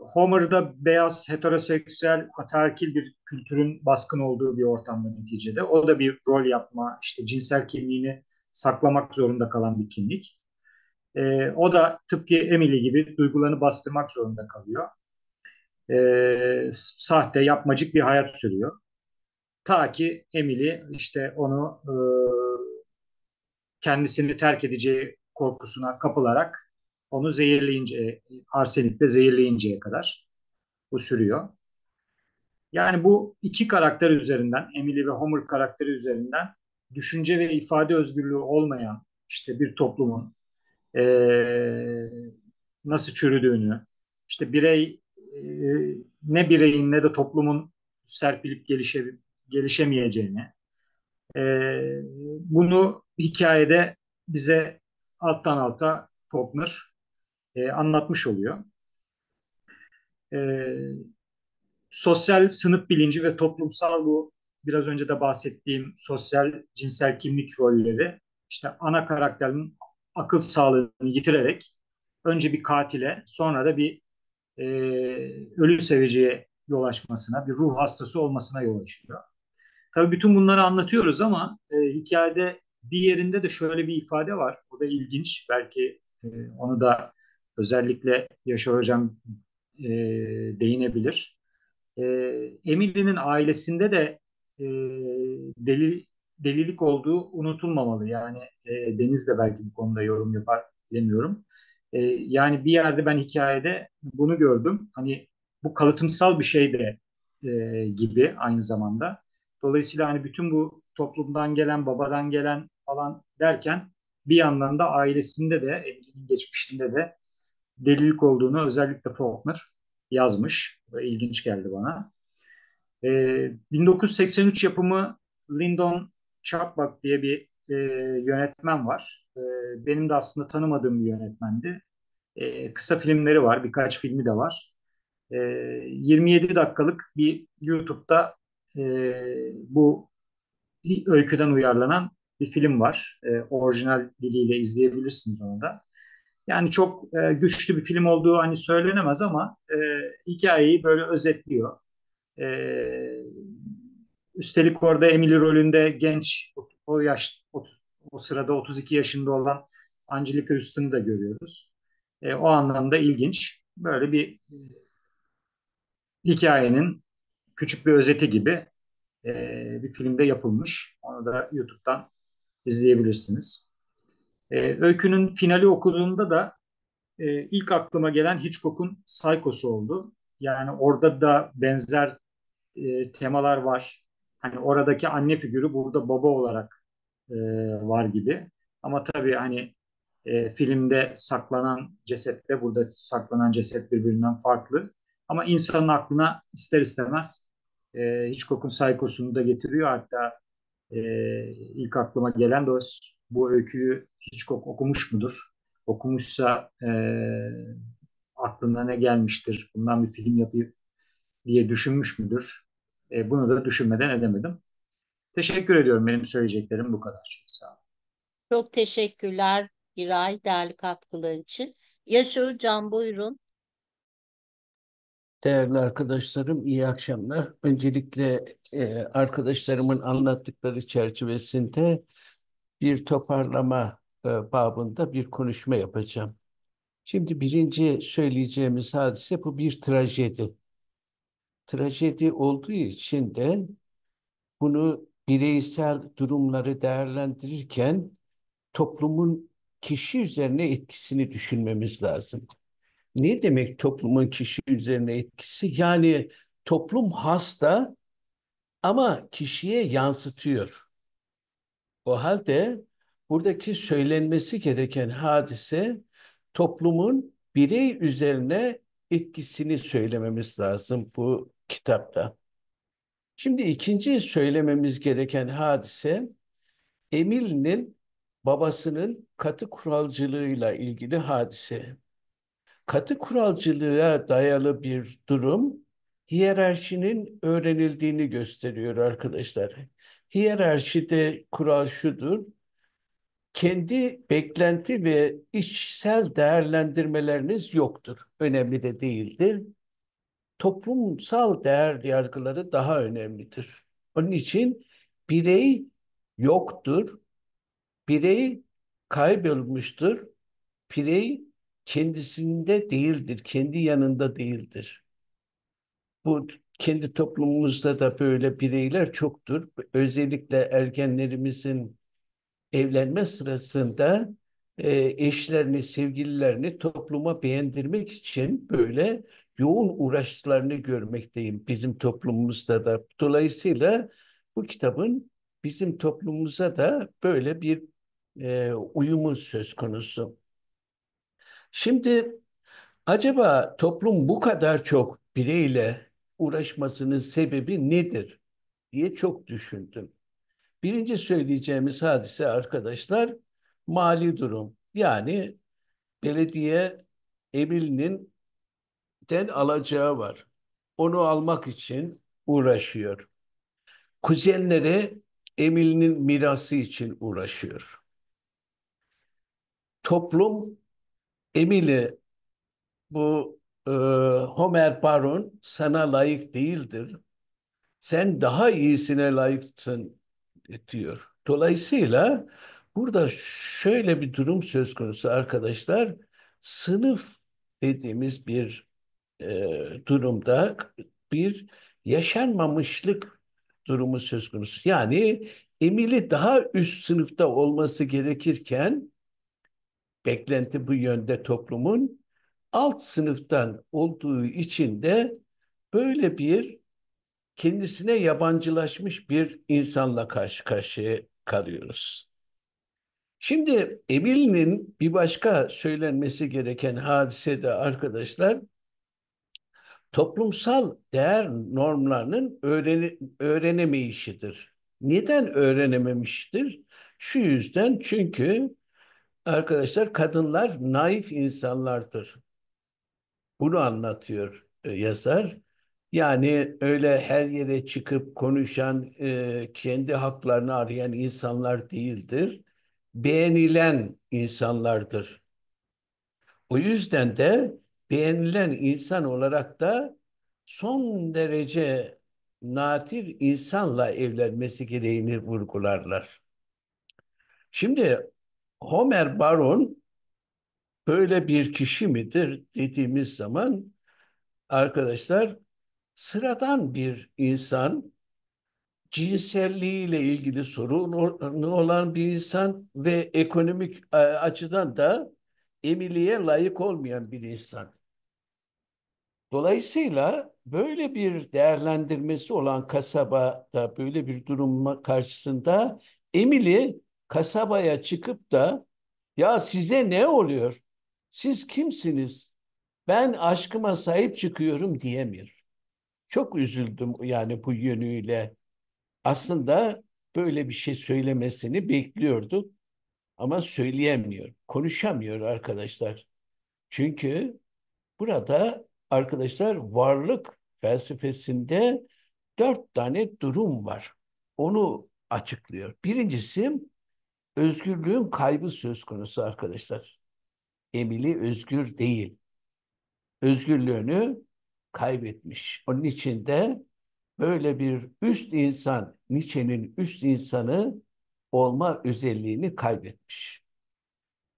Homer'da beyaz, heteroseksüel, ataerkil bir kültürün baskın olduğu bir ortamda neticede. O da bir rol yapma, işte cinsel kimliğini saklamak zorunda kalan bir kimlik. E, o da tıpkı Emily gibi duygularını bastırmak zorunda kalıyor. E, sahte, yapmacık bir hayat sürüyor. Ta ki Emily işte onu e, kendisini terk edeceği korkusuna kapılarak onu zehirleyince, arsenikle zehirleyinceye kadar bu sürüyor. Yani bu iki karakter üzerinden, Emily ve Homer karakteri üzerinden düşünce ve ifade özgürlüğü olmayan işte bir toplumun e, nasıl çürüdüğünü, işte birey e, ne bireyin ne de toplumun serpilip gelişe, gelişemeyeceğini, e, bunu hikayede bize alttan alta Faulkner e, anlatmış oluyor. E, sosyal sınıf bilinci ve toplumsal bu biraz önce de bahsettiğim sosyal cinsel kimlik rolleri işte ana karakterin akıl sağlığını yitirerek önce bir katile sonra da bir e, ölü seveciye yol açmasına, bir ruh hastası olmasına yol açıyor. Tabii bütün bunları anlatıyoruz ama e, hikayede bir yerinde de şöyle bir ifade var. O da ilginç. Belki e, onu da özellikle Yaşar Hocam e, değinebilir. E, Emily'nin ailesinde de e, deli, delilik olduğu unutulmamalı. Yani e, Deniz de belki bu konuda yorum yapar demiyorum. E, yani bir yerde ben hikayede bunu gördüm. Hani bu kalıtımsal bir şey de e, gibi aynı zamanda. Dolayısıyla hani bütün bu toplumdan gelen, babadan gelen falan derken bir yandan da ailesinde de evliliğin geçmişinde de delilik olduğunu özellikle Faulkner yazmış. İlginç geldi bana. Ee, 1983 yapımı Lyndon Chapbak diye bir e, yönetmen var. E, benim de aslında tanımadığım bir yönetmendi. E, kısa filmleri var, birkaç filmi de var. E, ee, 27 dakikalık bir YouTube'da e, bu öyküden uyarlanan bir film var. E, orijinal diliyle izleyebilirsiniz onu da. Yani çok e, güçlü bir film olduğu hani söylenemez ama e, hikayeyi böyle özetliyor. E, üstelik orada Emily rolünde genç, o, yaş, o, o sırada 32 yaşında olan Angelica Houston'ı da görüyoruz. E, o anlamda ilginç. Böyle bir e, hikayenin küçük bir özeti gibi e, bir filmde yapılmış. Onu da YouTube'dan izleyebilirsiniz. E, öykünün finali okuduğumda da e, ilk aklıma gelen Hitchcock'un Psycho'su oldu. Yani orada da benzer e, temalar var. Hani oradaki anne figürü burada baba olarak e, var gibi. Ama tabii hani e, filmde saklanan cesetle burada saklanan ceset birbirinden farklı. Ama insanın aklına ister istemez e, Hitchcock'un Psycho'sunu da getiriyor. Hatta e, ilk aklıma gelen de bu öyküyü hiç okumuş mudur? Okumuşsa e, aklına ne gelmiştir? Bundan bir film yapayım diye düşünmüş müdür? E, bunu da düşünmeden edemedim. Teşekkür ediyorum. Benim söyleyeceklerim bu kadar. Çok sağ olun. Çok teşekkürler İray değerli katkıların için. Yaşar Hocam buyurun. Değerli arkadaşlarım, iyi akşamlar. Öncelikle e, arkadaşlarımın anlattıkları çerçevesinde bir toparlama e, babında bir konuşma yapacağım. Şimdi birinci söyleyeceğimiz hadise bu bir trajedi. Trajedi olduğu için de bunu bireysel durumları değerlendirirken toplumun kişi üzerine etkisini düşünmemiz lazım. Ne demek toplumun kişi üzerine etkisi? Yani toplum hasta ama kişiye yansıtıyor. O halde buradaki söylenmesi gereken hadise toplumun birey üzerine etkisini söylememiz lazım bu kitapta. Şimdi ikinci söylememiz gereken hadise Emil'in babasının katı kuralcılığıyla ilgili hadise katı kuralcılığa dayalı bir durum hiyerarşinin öğrenildiğini gösteriyor arkadaşlar. Hiyerarşide kural şudur. Kendi beklenti ve içsel değerlendirmeleriniz yoktur. Önemli de değildir. Toplumsal değer yargıları daha önemlidir. Onun için birey yoktur. Birey kaybolmuştur. Birey kendisinde değildir, kendi yanında değildir. Bu kendi toplumumuzda da böyle bireyler çoktur. Özellikle ergenlerimizin evlenme sırasında e, eşlerini, sevgililerini topluma beğendirmek için böyle yoğun uğraşlarını görmekteyim bizim toplumumuzda da. Dolayısıyla bu kitabın bizim toplumumuza da böyle bir e, uyumu söz konusu. Şimdi acaba toplum bu kadar çok bireyle uğraşmasının sebebi nedir diye çok düşündüm. Birinci söyleyeceğimiz hadise arkadaşlar mali durum. Yani belediye Emil'in den alacağı var. Onu almak için uğraşıyor. Kuzenleri emilinin mirası için uğraşıyor. Toplum Emili bu e, Homer Baron sana layık değildir. Sen daha iyisine layıksın diyor. Dolayısıyla burada şöyle bir durum söz konusu arkadaşlar. Sınıf dediğimiz bir e, durumda bir yaşanmamışlık durumu söz konusu. Yani Emili daha üst sınıfta olması gerekirken beklenti bu yönde toplumun alt sınıftan olduğu için de böyle bir kendisine yabancılaşmış bir insanla karşı karşıya kalıyoruz. Şimdi Emil'in bir başka söylenmesi gereken hadise de arkadaşlar toplumsal değer normlarının öğrene, öğrenemeyişidir. Neden öğrenememiştir? Şu yüzden çünkü Arkadaşlar kadınlar naif insanlardır. Bunu anlatıyor e, yazar. Yani öyle her yere çıkıp konuşan, e, kendi haklarını arayan insanlar değildir. Beğenilen insanlardır. O yüzden de beğenilen insan olarak da son derece nadir insanla evlenmesi gereğini vurgularlar. Şimdi Homer Baron böyle bir kişi midir dediğimiz zaman arkadaşlar sıradan bir insan cinselliğiyle ilgili sorunu olan bir insan ve ekonomik açıdan da emiliğe layık olmayan bir insan. Dolayısıyla böyle bir değerlendirmesi olan kasabada böyle bir durum karşısında Emily kasabaya çıkıp da ya size ne oluyor? Siz kimsiniz? Ben aşkıma sahip çıkıyorum diyemiyor. Çok üzüldüm yani bu yönüyle. Aslında böyle bir şey söylemesini bekliyorduk ama söyleyemiyor. Konuşamıyor arkadaşlar. Çünkü burada arkadaşlar varlık felsefesinde dört tane durum var. Onu açıklıyor. Birincisi özgürlüğün kaybı söz konusu arkadaşlar. Emili özgür değil. Özgürlüğünü kaybetmiş. Onun için de böyle bir üst insan, Nietzsche'nin üst insanı olma özelliğini kaybetmiş.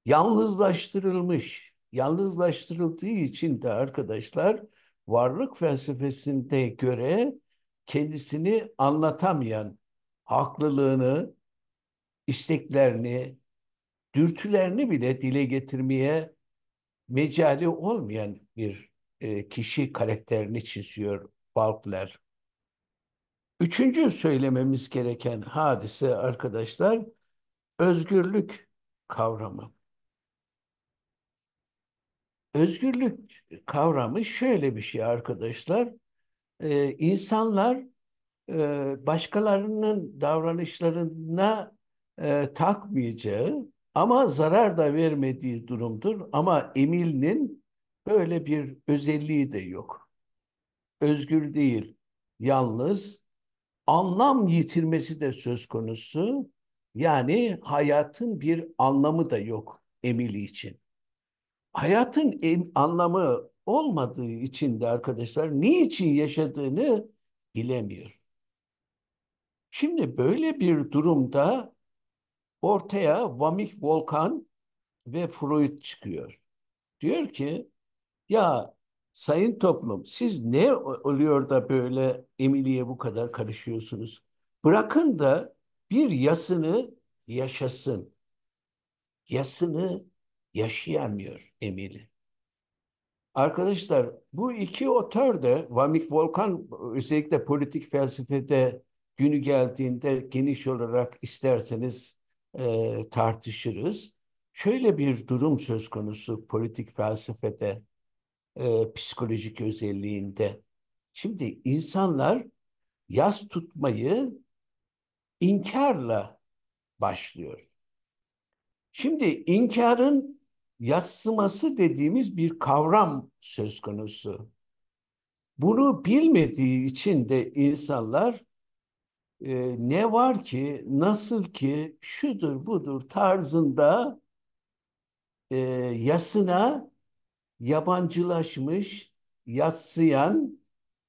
Yalnızlaştırılmış. Yalnızlaştırıldığı için de arkadaşlar varlık felsefesinde göre kendisini anlatamayan, haklılığını, isteklerini, dürtülerini bile dile getirmeye mecali olmayan bir e, kişi karakterini çiziyor Balkler. Üçüncü söylememiz gereken hadise arkadaşlar özgürlük kavramı. Özgürlük kavramı şöyle bir şey arkadaşlar. Ee, insanlar e, başkalarının davranışlarına e, takmayacağı ama zarar da vermediği durumdur. Ama Emil'in böyle bir özelliği de yok. Özgür değil, yalnız. Anlam yitirmesi de söz konusu. Yani hayatın bir anlamı da yok Emil için. Hayatın em anlamı olmadığı için de arkadaşlar niçin yaşadığını bilemiyor. Şimdi böyle bir durumda ortaya Vamik Volkan ve Freud çıkıyor. Diyor ki ya sayın toplum siz ne oluyor da böyle Emily'e bu kadar karışıyorsunuz? Bırakın da bir yasını yaşasın. Yasını yaşayamıyor Emily. Arkadaşlar bu iki otör de Vamik Volkan özellikle politik felsefede günü geldiğinde geniş olarak isterseniz e, tartışırız. Şöyle bir durum söz konusu politik felsefede, e, psikolojik özelliğinde. Şimdi insanlar yaz tutmayı inkarla başlıyor. Şimdi inkarın yassıması dediğimiz bir kavram söz konusu. Bunu bilmediği için de insanlar e, ne var ki, nasıl ki, şudur budur tarzında e, yasına yabancılaşmış, yatsıyan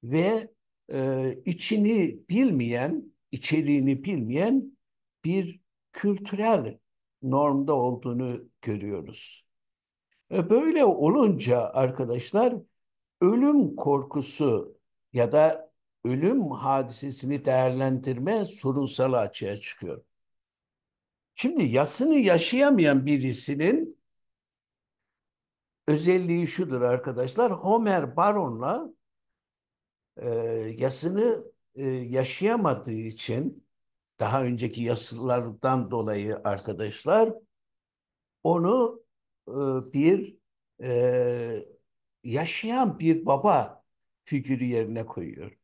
ve e, içini bilmeyen, içeriğini bilmeyen bir kültürel normda olduğunu görüyoruz. E, böyle olunca arkadaşlar ölüm korkusu ya da ölüm hadisesini değerlendirme sorunsalı açığa çıkıyor. Şimdi yasını yaşayamayan birisinin özelliği şudur arkadaşlar. Homer Baron'la e, yasını e, yaşayamadığı için daha önceki yasılardan dolayı arkadaşlar onu e, bir e, yaşayan bir baba figürü yerine koyuyor.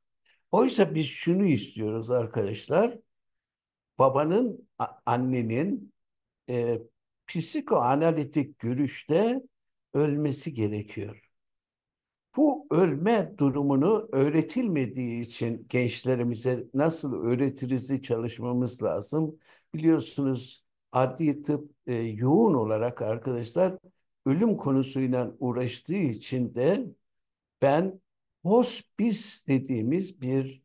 Oysa biz şunu istiyoruz arkadaşlar. Babanın, annenin e, psikoanalitik görüşte ölmesi gerekiyor. Bu ölme durumunu öğretilmediği için gençlerimize nasıl öğretiriz çalışmamız lazım. Biliyorsunuz adli tıp e, yoğun olarak arkadaşlar ölüm konusuyla uğraştığı için de ben hospis dediğimiz bir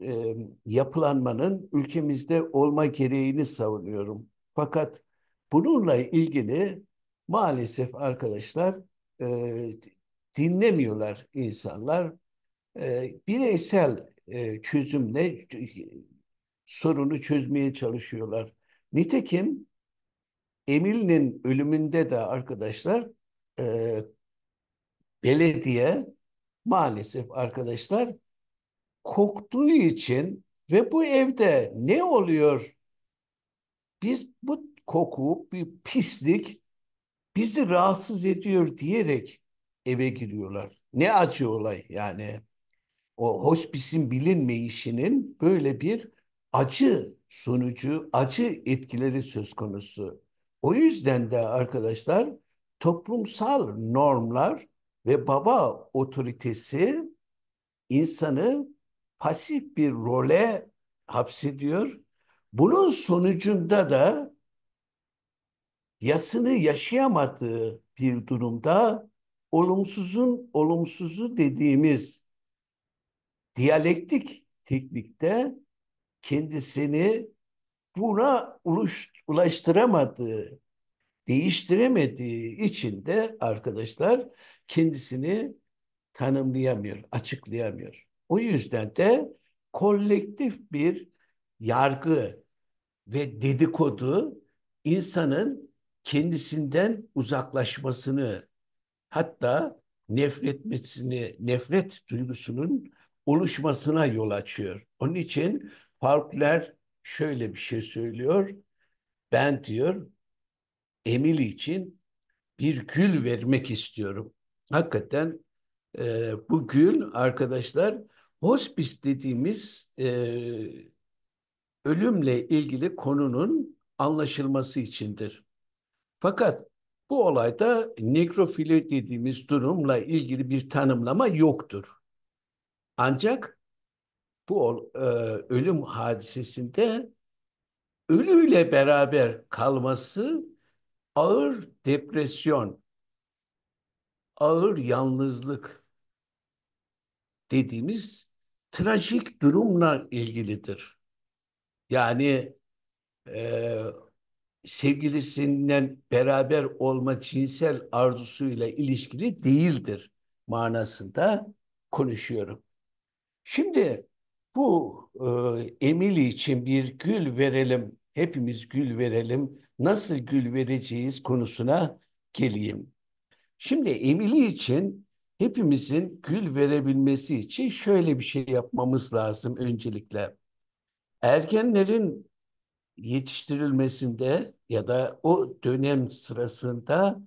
e, yapılanmanın ülkemizde olma gereğini savunuyorum. Fakat bununla ilgili maalesef arkadaşlar e, dinlemiyorlar insanlar. E, bireysel e, çözümle sorunu çözmeye çalışıyorlar. Nitekim Emil'in ölümünde de arkadaşlar e, belediye maalesef arkadaşlar koktuğu için ve bu evde ne oluyor? Biz bu koku, bir pislik bizi rahatsız ediyor diyerek eve giriyorlar. Ne acı olay yani. O hospisin bilinmeyişinin böyle bir acı sonucu, acı etkileri söz konusu. O yüzden de arkadaşlar toplumsal normlar ve baba otoritesi insanı pasif bir role hapsediyor. Bunun sonucunda da yasını yaşayamadığı bir durumda olumsuzun olumsuzu dediğimiz diyalektik teknikte kendisini buna ulaş, ulaştıramadığı değiştiremediği için de arkadaşlar kendisini tanımlayamıyor, açıklayamıyor. O yüzden de kolektif bir yargı ve dedikodu insanın kendisinden uzaklaşmasını hatta nefretmesini, nefret duygusunun oluşmasına yol açıyor. Onun için Falkler şöyle bir şey söylüyor. Ben diyor Emil için bir gül vermek istiyorum. Hakikaten e, bu gül arkadaşlar hospis dediğimiz e, ölümle ilgili konunun anlaşılması içindir. Fakat bu olayda nekrofili dediğimiz durumla ilgili bir tanımlama yoktur. Ancak bu e, ölüm hadisesinde ölüyle beraber kalması ağır depresyon, ağır yalnızlık dediğimiz trajik durumla ilgilidir. Yani e, sevgilisinden beraber olma cinsel arzusuyla ilişkili değildir manasında konuşuyorum. Şimdi bu e, Emily için bir gül verelim, hepimiz gül verelim nasıl gül vereceğiz konusuna geleyim. Şimdi Emili için hepimizin gül verebilmesi için şöyle bir şey yapmamız lazım öncelikle. Ergenlerin yetiştirilmesinde ya da o dönem sırasında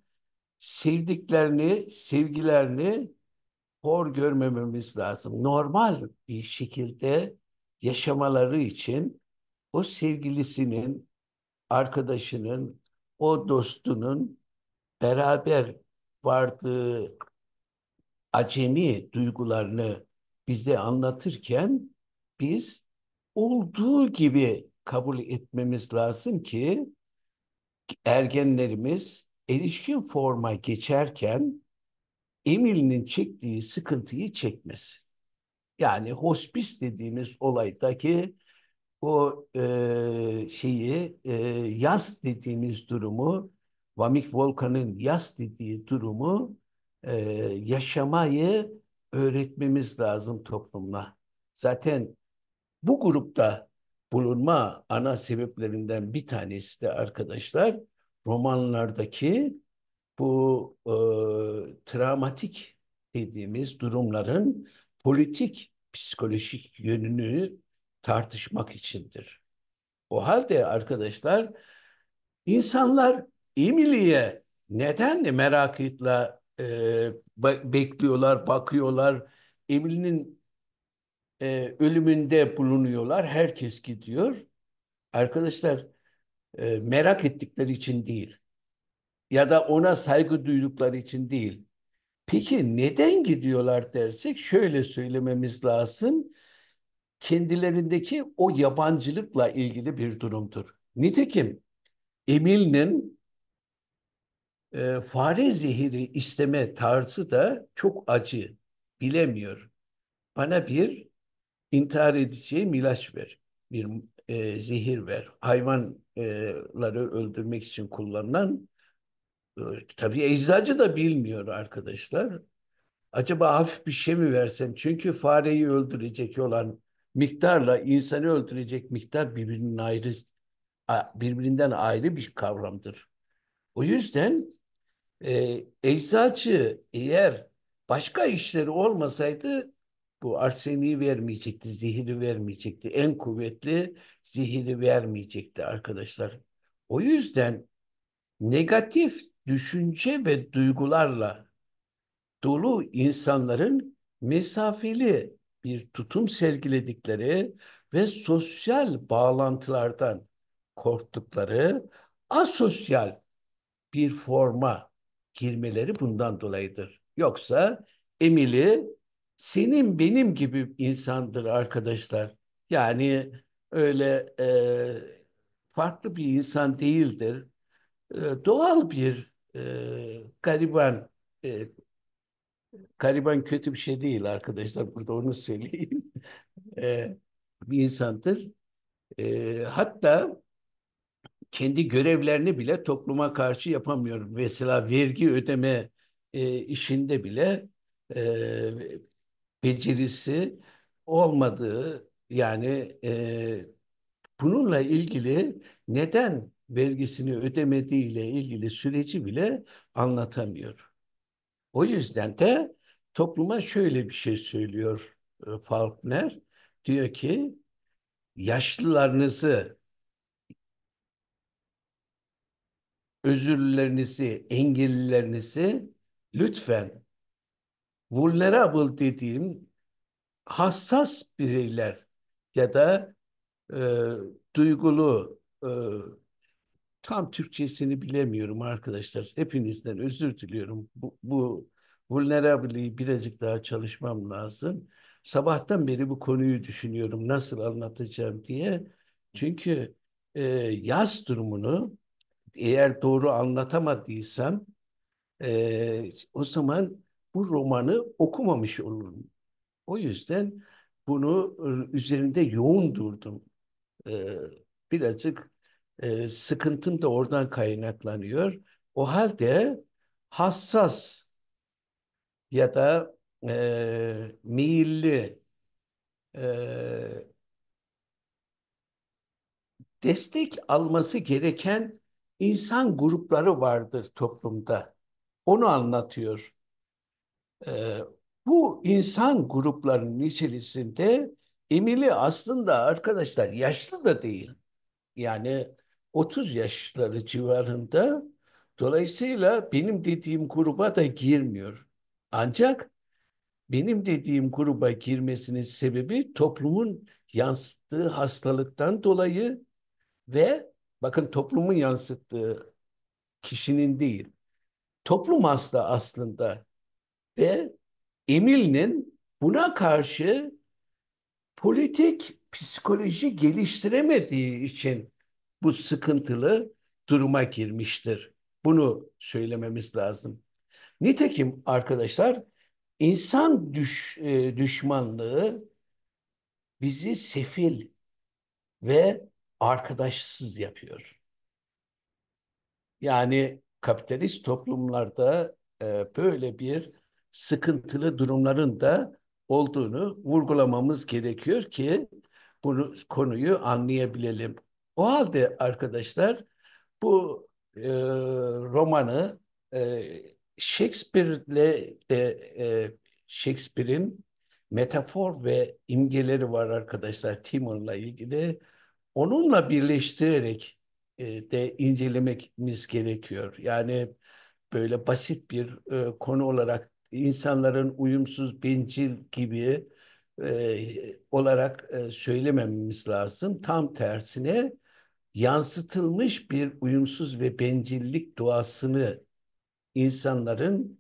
sevdiklerini, sevgilerini hor görmememiz lazım. Normal bir şekilde yaşamaları için o sevgilisinin, arkadaşının, o dostunun beraber vardığı acemi duygularını bize anlatırken biz olduğu gibi kabul etmemiz lazım ki ergenlerimiz erişkin forma geçerken Emil'in çektiği sıkıntıyı çekmesin. Yani hospis dediğimiz olaydaki o e, şeyi e, yaz dediğimiz durumu Vamik Volkan'ın yaz dediği durumu e, yaşamayı öğretmemiz lazım toplumla. Zaten bu grupta bulunma ana sebeplerinden bir tanesi de arkadaşlar romanlardaki bu e, travmatik dediğimiz durumların politik psikolojik yönünü tartışmak içindir. O halde arkadaşlar insanlar İmli'ye neden merakla e, bekliyorlar, bakıyorlar. Emil'in e, ölümünde bulunuyorlar. Herkes gidiyor. Arkadaşlar e, merak ettikleri için değil. Ya da ona saygı duydukları için değil. Peki neden gidiyorlar dersek şöyle söylememiz lazım kendilerindeki o yabancılıkla ilgili bir durumdur. Nitekim Emil'nin e, fare zehiri isteme tarzı da çok acı. Bilemiyor. Bana bir intihar edeceğim ilaç ver. Bir e, zehir ver. Hayvanları öldürmek için kullanılan e, tabii eczacı da bilmiyor arkadaşlar. Acaba hafif bir şey mi versem? Çünkü fareyi öldürecek olan miktarla insanı öldürecek miktar birbirinin ayrı birbirinden ayrı bir kavramdır. O yüzden e, eczacı eğer başka işleri olmasaydı bu arseniği vermeyecekti, zihiri vermeyecekti. En kuvvetli zihiri vermeyecekti arkadaşlar. O yüzden negatif düşünce ve duygularla dolu insanların mesafeli bir tutum sergiledikleri ve sosyal bağlantılardan korktukları asosyal bir forma girmeleri bundan dolayıdır. Yoksa Emili senin benim gibi insandır arkadaşlar. Yani öyle e, farklı bir insan değildir. E, doğal bir e, gariban e, gariban kötü bir şey değil arkadaşlar burada onu söyleyeyim. (laughs) E, bir insandır. E, hatta kendi görevlerini bile topluma karşı yapamıyor. Mesela vergi ödeme e, işinde bile e, becerisi olmadığı yani e, bununla ilgili neden vergisini ödemediğiyle ilgili süreci bile anlatamıyor. O yüzden de topluma şöyle bir şey söylüyor e, Faulkner. Diyor ki yaşlılarınızı, özürlerinizi, engellilerinizi lütfen vulnerable dediğim hassas bireyler ya da e, duygulu e, Tam Türkçesini bilemiyorum arkadaşlar. Hepinizden özür diliyorum. Bu, bu vulnerability'yi birazcık daha çalışmam lazım. Sabahtan beri bu konuyu düşünüyorum. Nasıl anlatacağım diye. Çünkü e, yaz durumunu eğer doğru anlatamadıysam e, o zaman bu romanı okumamış olurum. O yüzden bunu e, üzerinde yoğun durdum. E, birazcık e, sıkıntım da oradan kaynaklanıyor. O halde hassas ya da e, meyilli e, destek alması gereken insan grupları vardır toplumda. Onu anlatıyor. E, bu insan gruplarının içerisinde Emili aslında arkadaşlar yaşlı da değil. Yani 30 yaşları civarında. Dolayısıyla benim dediğim gruba da girmiyor. Ancak benim dediğim gruba girmesinin sebebi toplumun yansıttığı hastalıktan dolayı ve bakın toplumun yansıttığı kişinin değil. Toplum hasta aslında ve Emil'in buna karşı politik psikoloji geliştiremediği için bu sıkıntılı duruma girmiştir. Bunu söylememiz lazım. Nitekim arkadaşlar insan düş, e, düşmanlığı bizi sefil ve arkadaşsız yapıyor. Yani kapitalist toplumlarda e, böyle bir sıkıntılı durumların da olduğunu vurgulamamız gerekiyor ki bunu konuyu anlayabilelim. O halde arkadaşlar bu e, romanı e, Shakespeare'le de e, Shakespeare'in metafor ve imgeleri var arkadaşlar Timur'la ilgili. Onunla birleştirerek e, de incelememiz gerekiyor. Yani böyle basit bir e, konu olarak insanların uyumsuz, bencil gibi e, olarak e, söylemememiz lazım. Tam tersine yansıtılmış bir uyumsuz ve bencillik doğasını insanların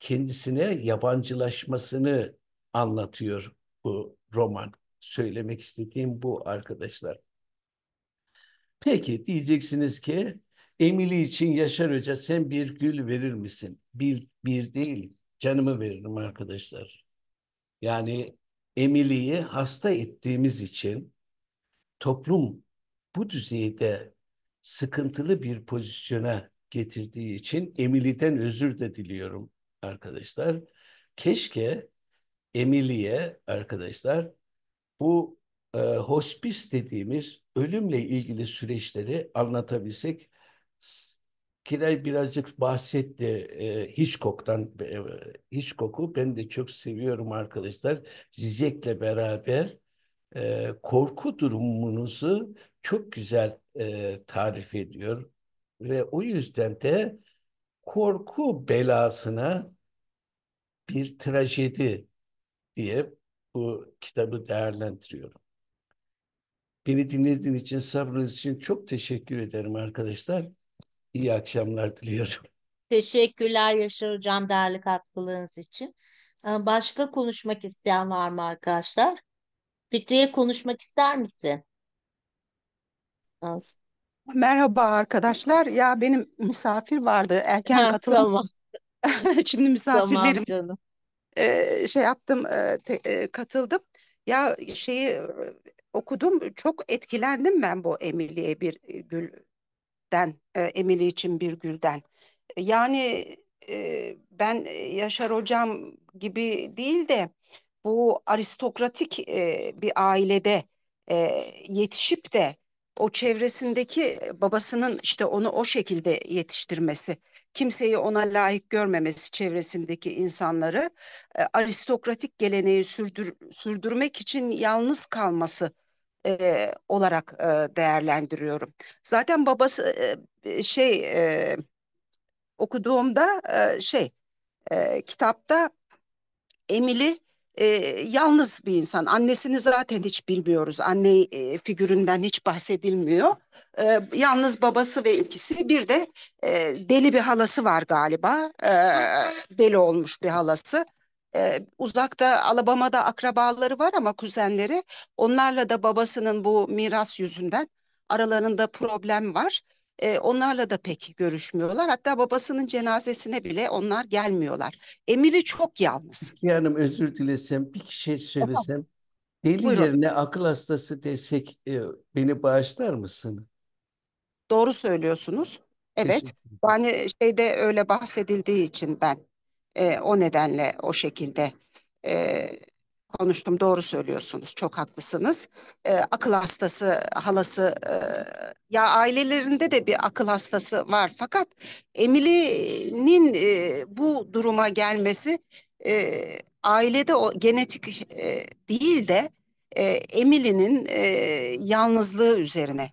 kendisine yabancılaşmasını anlatıyor bu roman. Söylemek istediğim bu arkadaşlar. Peki diyeceksiniz ki Emili için Yaşar Hoca sen bir gül verir misin? Bir, bir değil canımı veririm arkadaşlar. Yani Emili'yi hasta ettiğimiz için toplum bu düzeyde sıkıntılı bir pozisyona getirdiği için Emily'den özür de diliyorum arkadaşlar. Keşke Emily'ye arkadaşlar bu e, hospis dediğimiz ölümle ilgili süreçleri anlatabilsek Kiray birazcık bahsetti e, Hitchcock'tan. E, Hitchcock'u ben de çok seviyorum arkadaşlar. Zizek'le beraber e, korku durumunuzu çok güzel e, tarif ediyor ve o yüzden de korku belasına bir trajedi diye bu kitabı değerlendiriyorum. Beni dinlediğin için, sabrınız için çok teşekkür ederim arkadaşlar. İyi akşamlar diliyorum. Teşekkürler Yaşar Hocam değerli katkılarınız için. Ee, başka konuşmak isteyen var mı arkadaşlar? Fikriye konuşmak ister misin? Az. Merhaba arkadaşlar. Ya benim misafir vardı. Erken Ha, katılım. tamam. (laughs) Şimdi misafirlerim canım. e, şey yaptım, e, te- e, katıldım. Ya şeyi e, okudum. Çok etkilendim ben bu Emily'e bir gülden, e, Emily için bir gülden. Yani ben Yaşar Hocam gibi değil de bu aristokratik bir ailede yetişip de o çevresindeki e, babasının işte onu o şekilde yetiştirmesi, kimseyi ona layık görmemesi çevresindeki insanları e, aristokratik geleneği sürdür, sürdürmek için yalnız kalması e, olarak e, değerlendiriyorum. Zaten babası e, e şey e, okuduğumda e, şey e, kitapta Emily e, yalnız bir insan. Annesini zaten hiç bilmiyoruz. Anne e, figüründen hiç bahsedilmiyor. E, yalnız babası ve ikisi bir de e, deli bir halası var galiba. E, deli olmuş bir halası. Ee, uzakta Alabama'da akrabaları var ama kuzenleri onlarla da babasının bu miras yüzünden aralarında problem var e, onlarla da pek görüşmüyorlar. Hatta babasının cenazesine bile onlar gelmiyorlar. Emili çok yalnız. Peki Hanım özür dilesem bir şey söylesem. Deli Buyurun. yerine akıl hastası desek e, beni bağışlar mısın? Doğru söylüyorsunuz. Evet. Yani şeyde öyle bahsedildiği için ben e, o nedenle o şekilde e, konuştum. Doğru söylüyorsunuz. Çok haklısınız. E, akıl hastası halası e, ya ailelerinde de bir akıl hastası var. Fakat Emily'nin e, bu duruma gelmesi e, ailede o genetik e, değil de e, Emily'nin e, yalnızlığı üzerine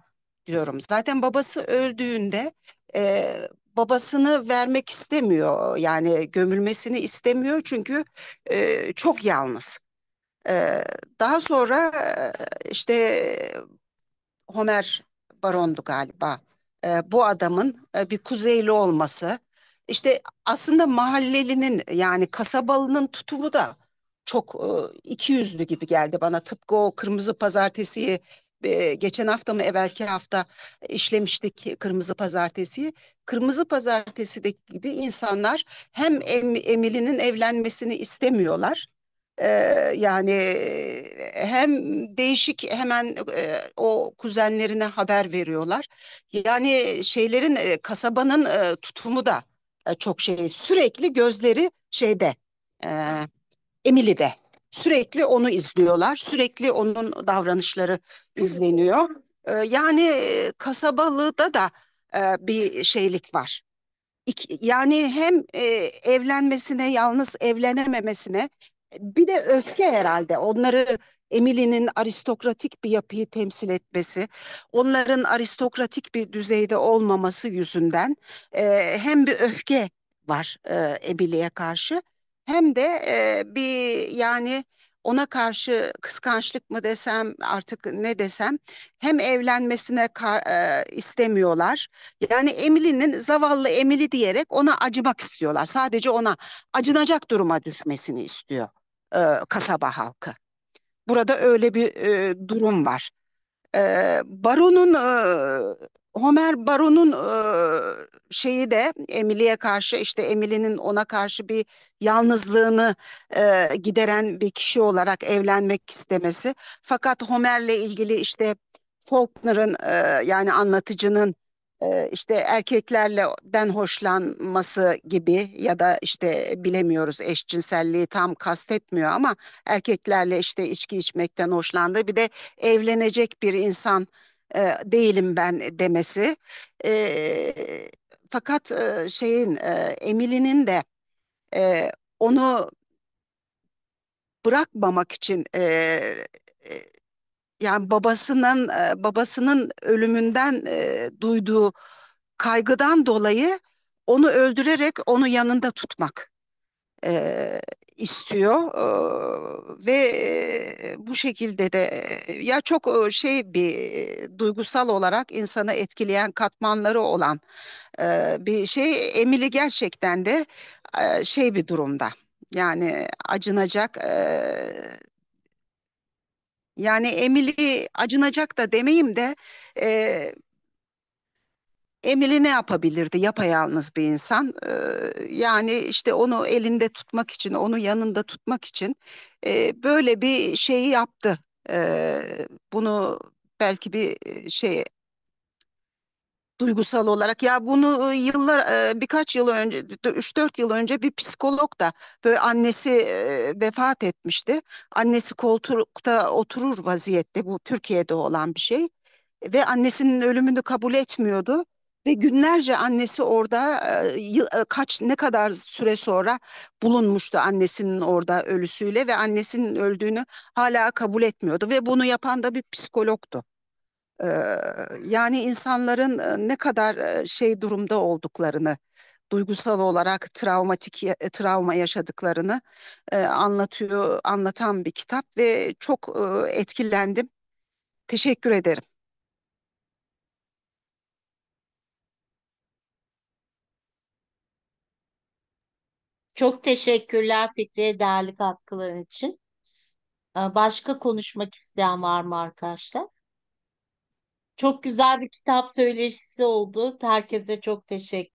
diyorum. Zaten babası öldüğünde e, babasını vermek istemiyor yani gömülmesini istemiyor çünkü e, çok yalnız. Ee, daha sonra e, işte Homer Baron'du galiba. Ee, bu adamın e, bir kuzeyli olması. İşte aslında mahallelinin yani kasabalının tutumu da çok e, iki yüzlü gibi geldi bana. Tıpkı o kırmızı pazartesiyi geçen hafta mı evvelki hafta işlemiştik Kırmızı Pazartesi'yi. Kırmızı Pazartesi'deki gibi insanlar hem em, Emily'nin evlenmesini istemiyorlar yani hem değişik hemen o kuzenlerine haber veriyorlar. Yani şeylerin kasabanın tutumu da çok şey sürekli gözleri şeyde e, Emily'de sürekli onu izliyorlar sürekli onun davranışları izleniyor. yani kasabalıda da bir şeylik var. Yani hem evlenmesine yalnız evlenememesine bir de öfke herhalde. Onları Emily'nin aristokratik bir yapıyı temsil etmesi, onların aristokratik bir düzeyde olmaması yüzünden e, hem bir öfke var e, Emily'ye karşı hem de e, bir yani ona karşı kıskançlık mı desem artık ne desem hem evlenmesine e, istemiyorlar. Yani Emily'nin zavallı Emily diyerek ona acımak istiyorlar. Sadece ona acınacak duruma düşmesini istiyor e, kasaba halkı. Burada öyle bir e, durum var. E, Baron'un e, Homer Baron'un e, şeyi de Emily'e karşı işte Emily'nin ona karşı bir yalnızlığını e, gideren bir kişi olarak evlenmek istemesi. Fakat Homer'le ilgili işte Faulkner'ın e, yani anlatıcının işte erkeklerden hoşlanması gibi ya da işte bilemiyoruz eşcinselliği tam kastetmiyor ama erkeklerle işte içki içmekten hoşlandığı bir de evlenecek bir insan değilim ben demesi. fakat şeyin e, Emily'nin de onu bırakmamak için yani babasının e, babasının ölümünden e, duyduğu kaygıdan dolayı onu öldürerek onu yanında tutmak e, istiyor ve bu şekilde de ya çok şey bir duygusal olarak insanı etkileyen katmanları olan bir şey Emili gerçekten de şey bir durumda yani acınacak yani Emili acınacak da demeyeyim de e, Emily ne yapabilirdi yapayalnız bir insan? Ee, yani işte onu elinde tutmak için, onu yanında tutmak için e, böyle bir şeyi yaptı. Ee, bunu belki bir şey duygusal olarak. Ya bunu yıllar birkaç yıl önce 3-4 yıl önce bir psikolog da böyle annesi vefat etmişti. Annesi koltukta oturur vaziyette bu Türkiye'de olan bir şey ve annesinin ölümünü kabul etmiyordu ve günlerce annesi orada kaç ne kadar süre sonra bulunmuştu annesinin orada ölüsüyle ve annesinin öldüğünü hala kabul etmiyordu ve bunu yapan da bir psikologtu. Yani insanların ne kadar şey durumda olduklarını, duygusal olarak travmatik travma yaşadıklarını anlatıyor, anlatan bir kitap ve çok etkilendim. Teşekkür ederim. Çok teşekkürler Fikri'ye değerli katkıların için. Başka konuşmak isteyen var mı arkadaşlar? Çok güzel bir kitap söyleşisi oldu. Herkese çok teşekkür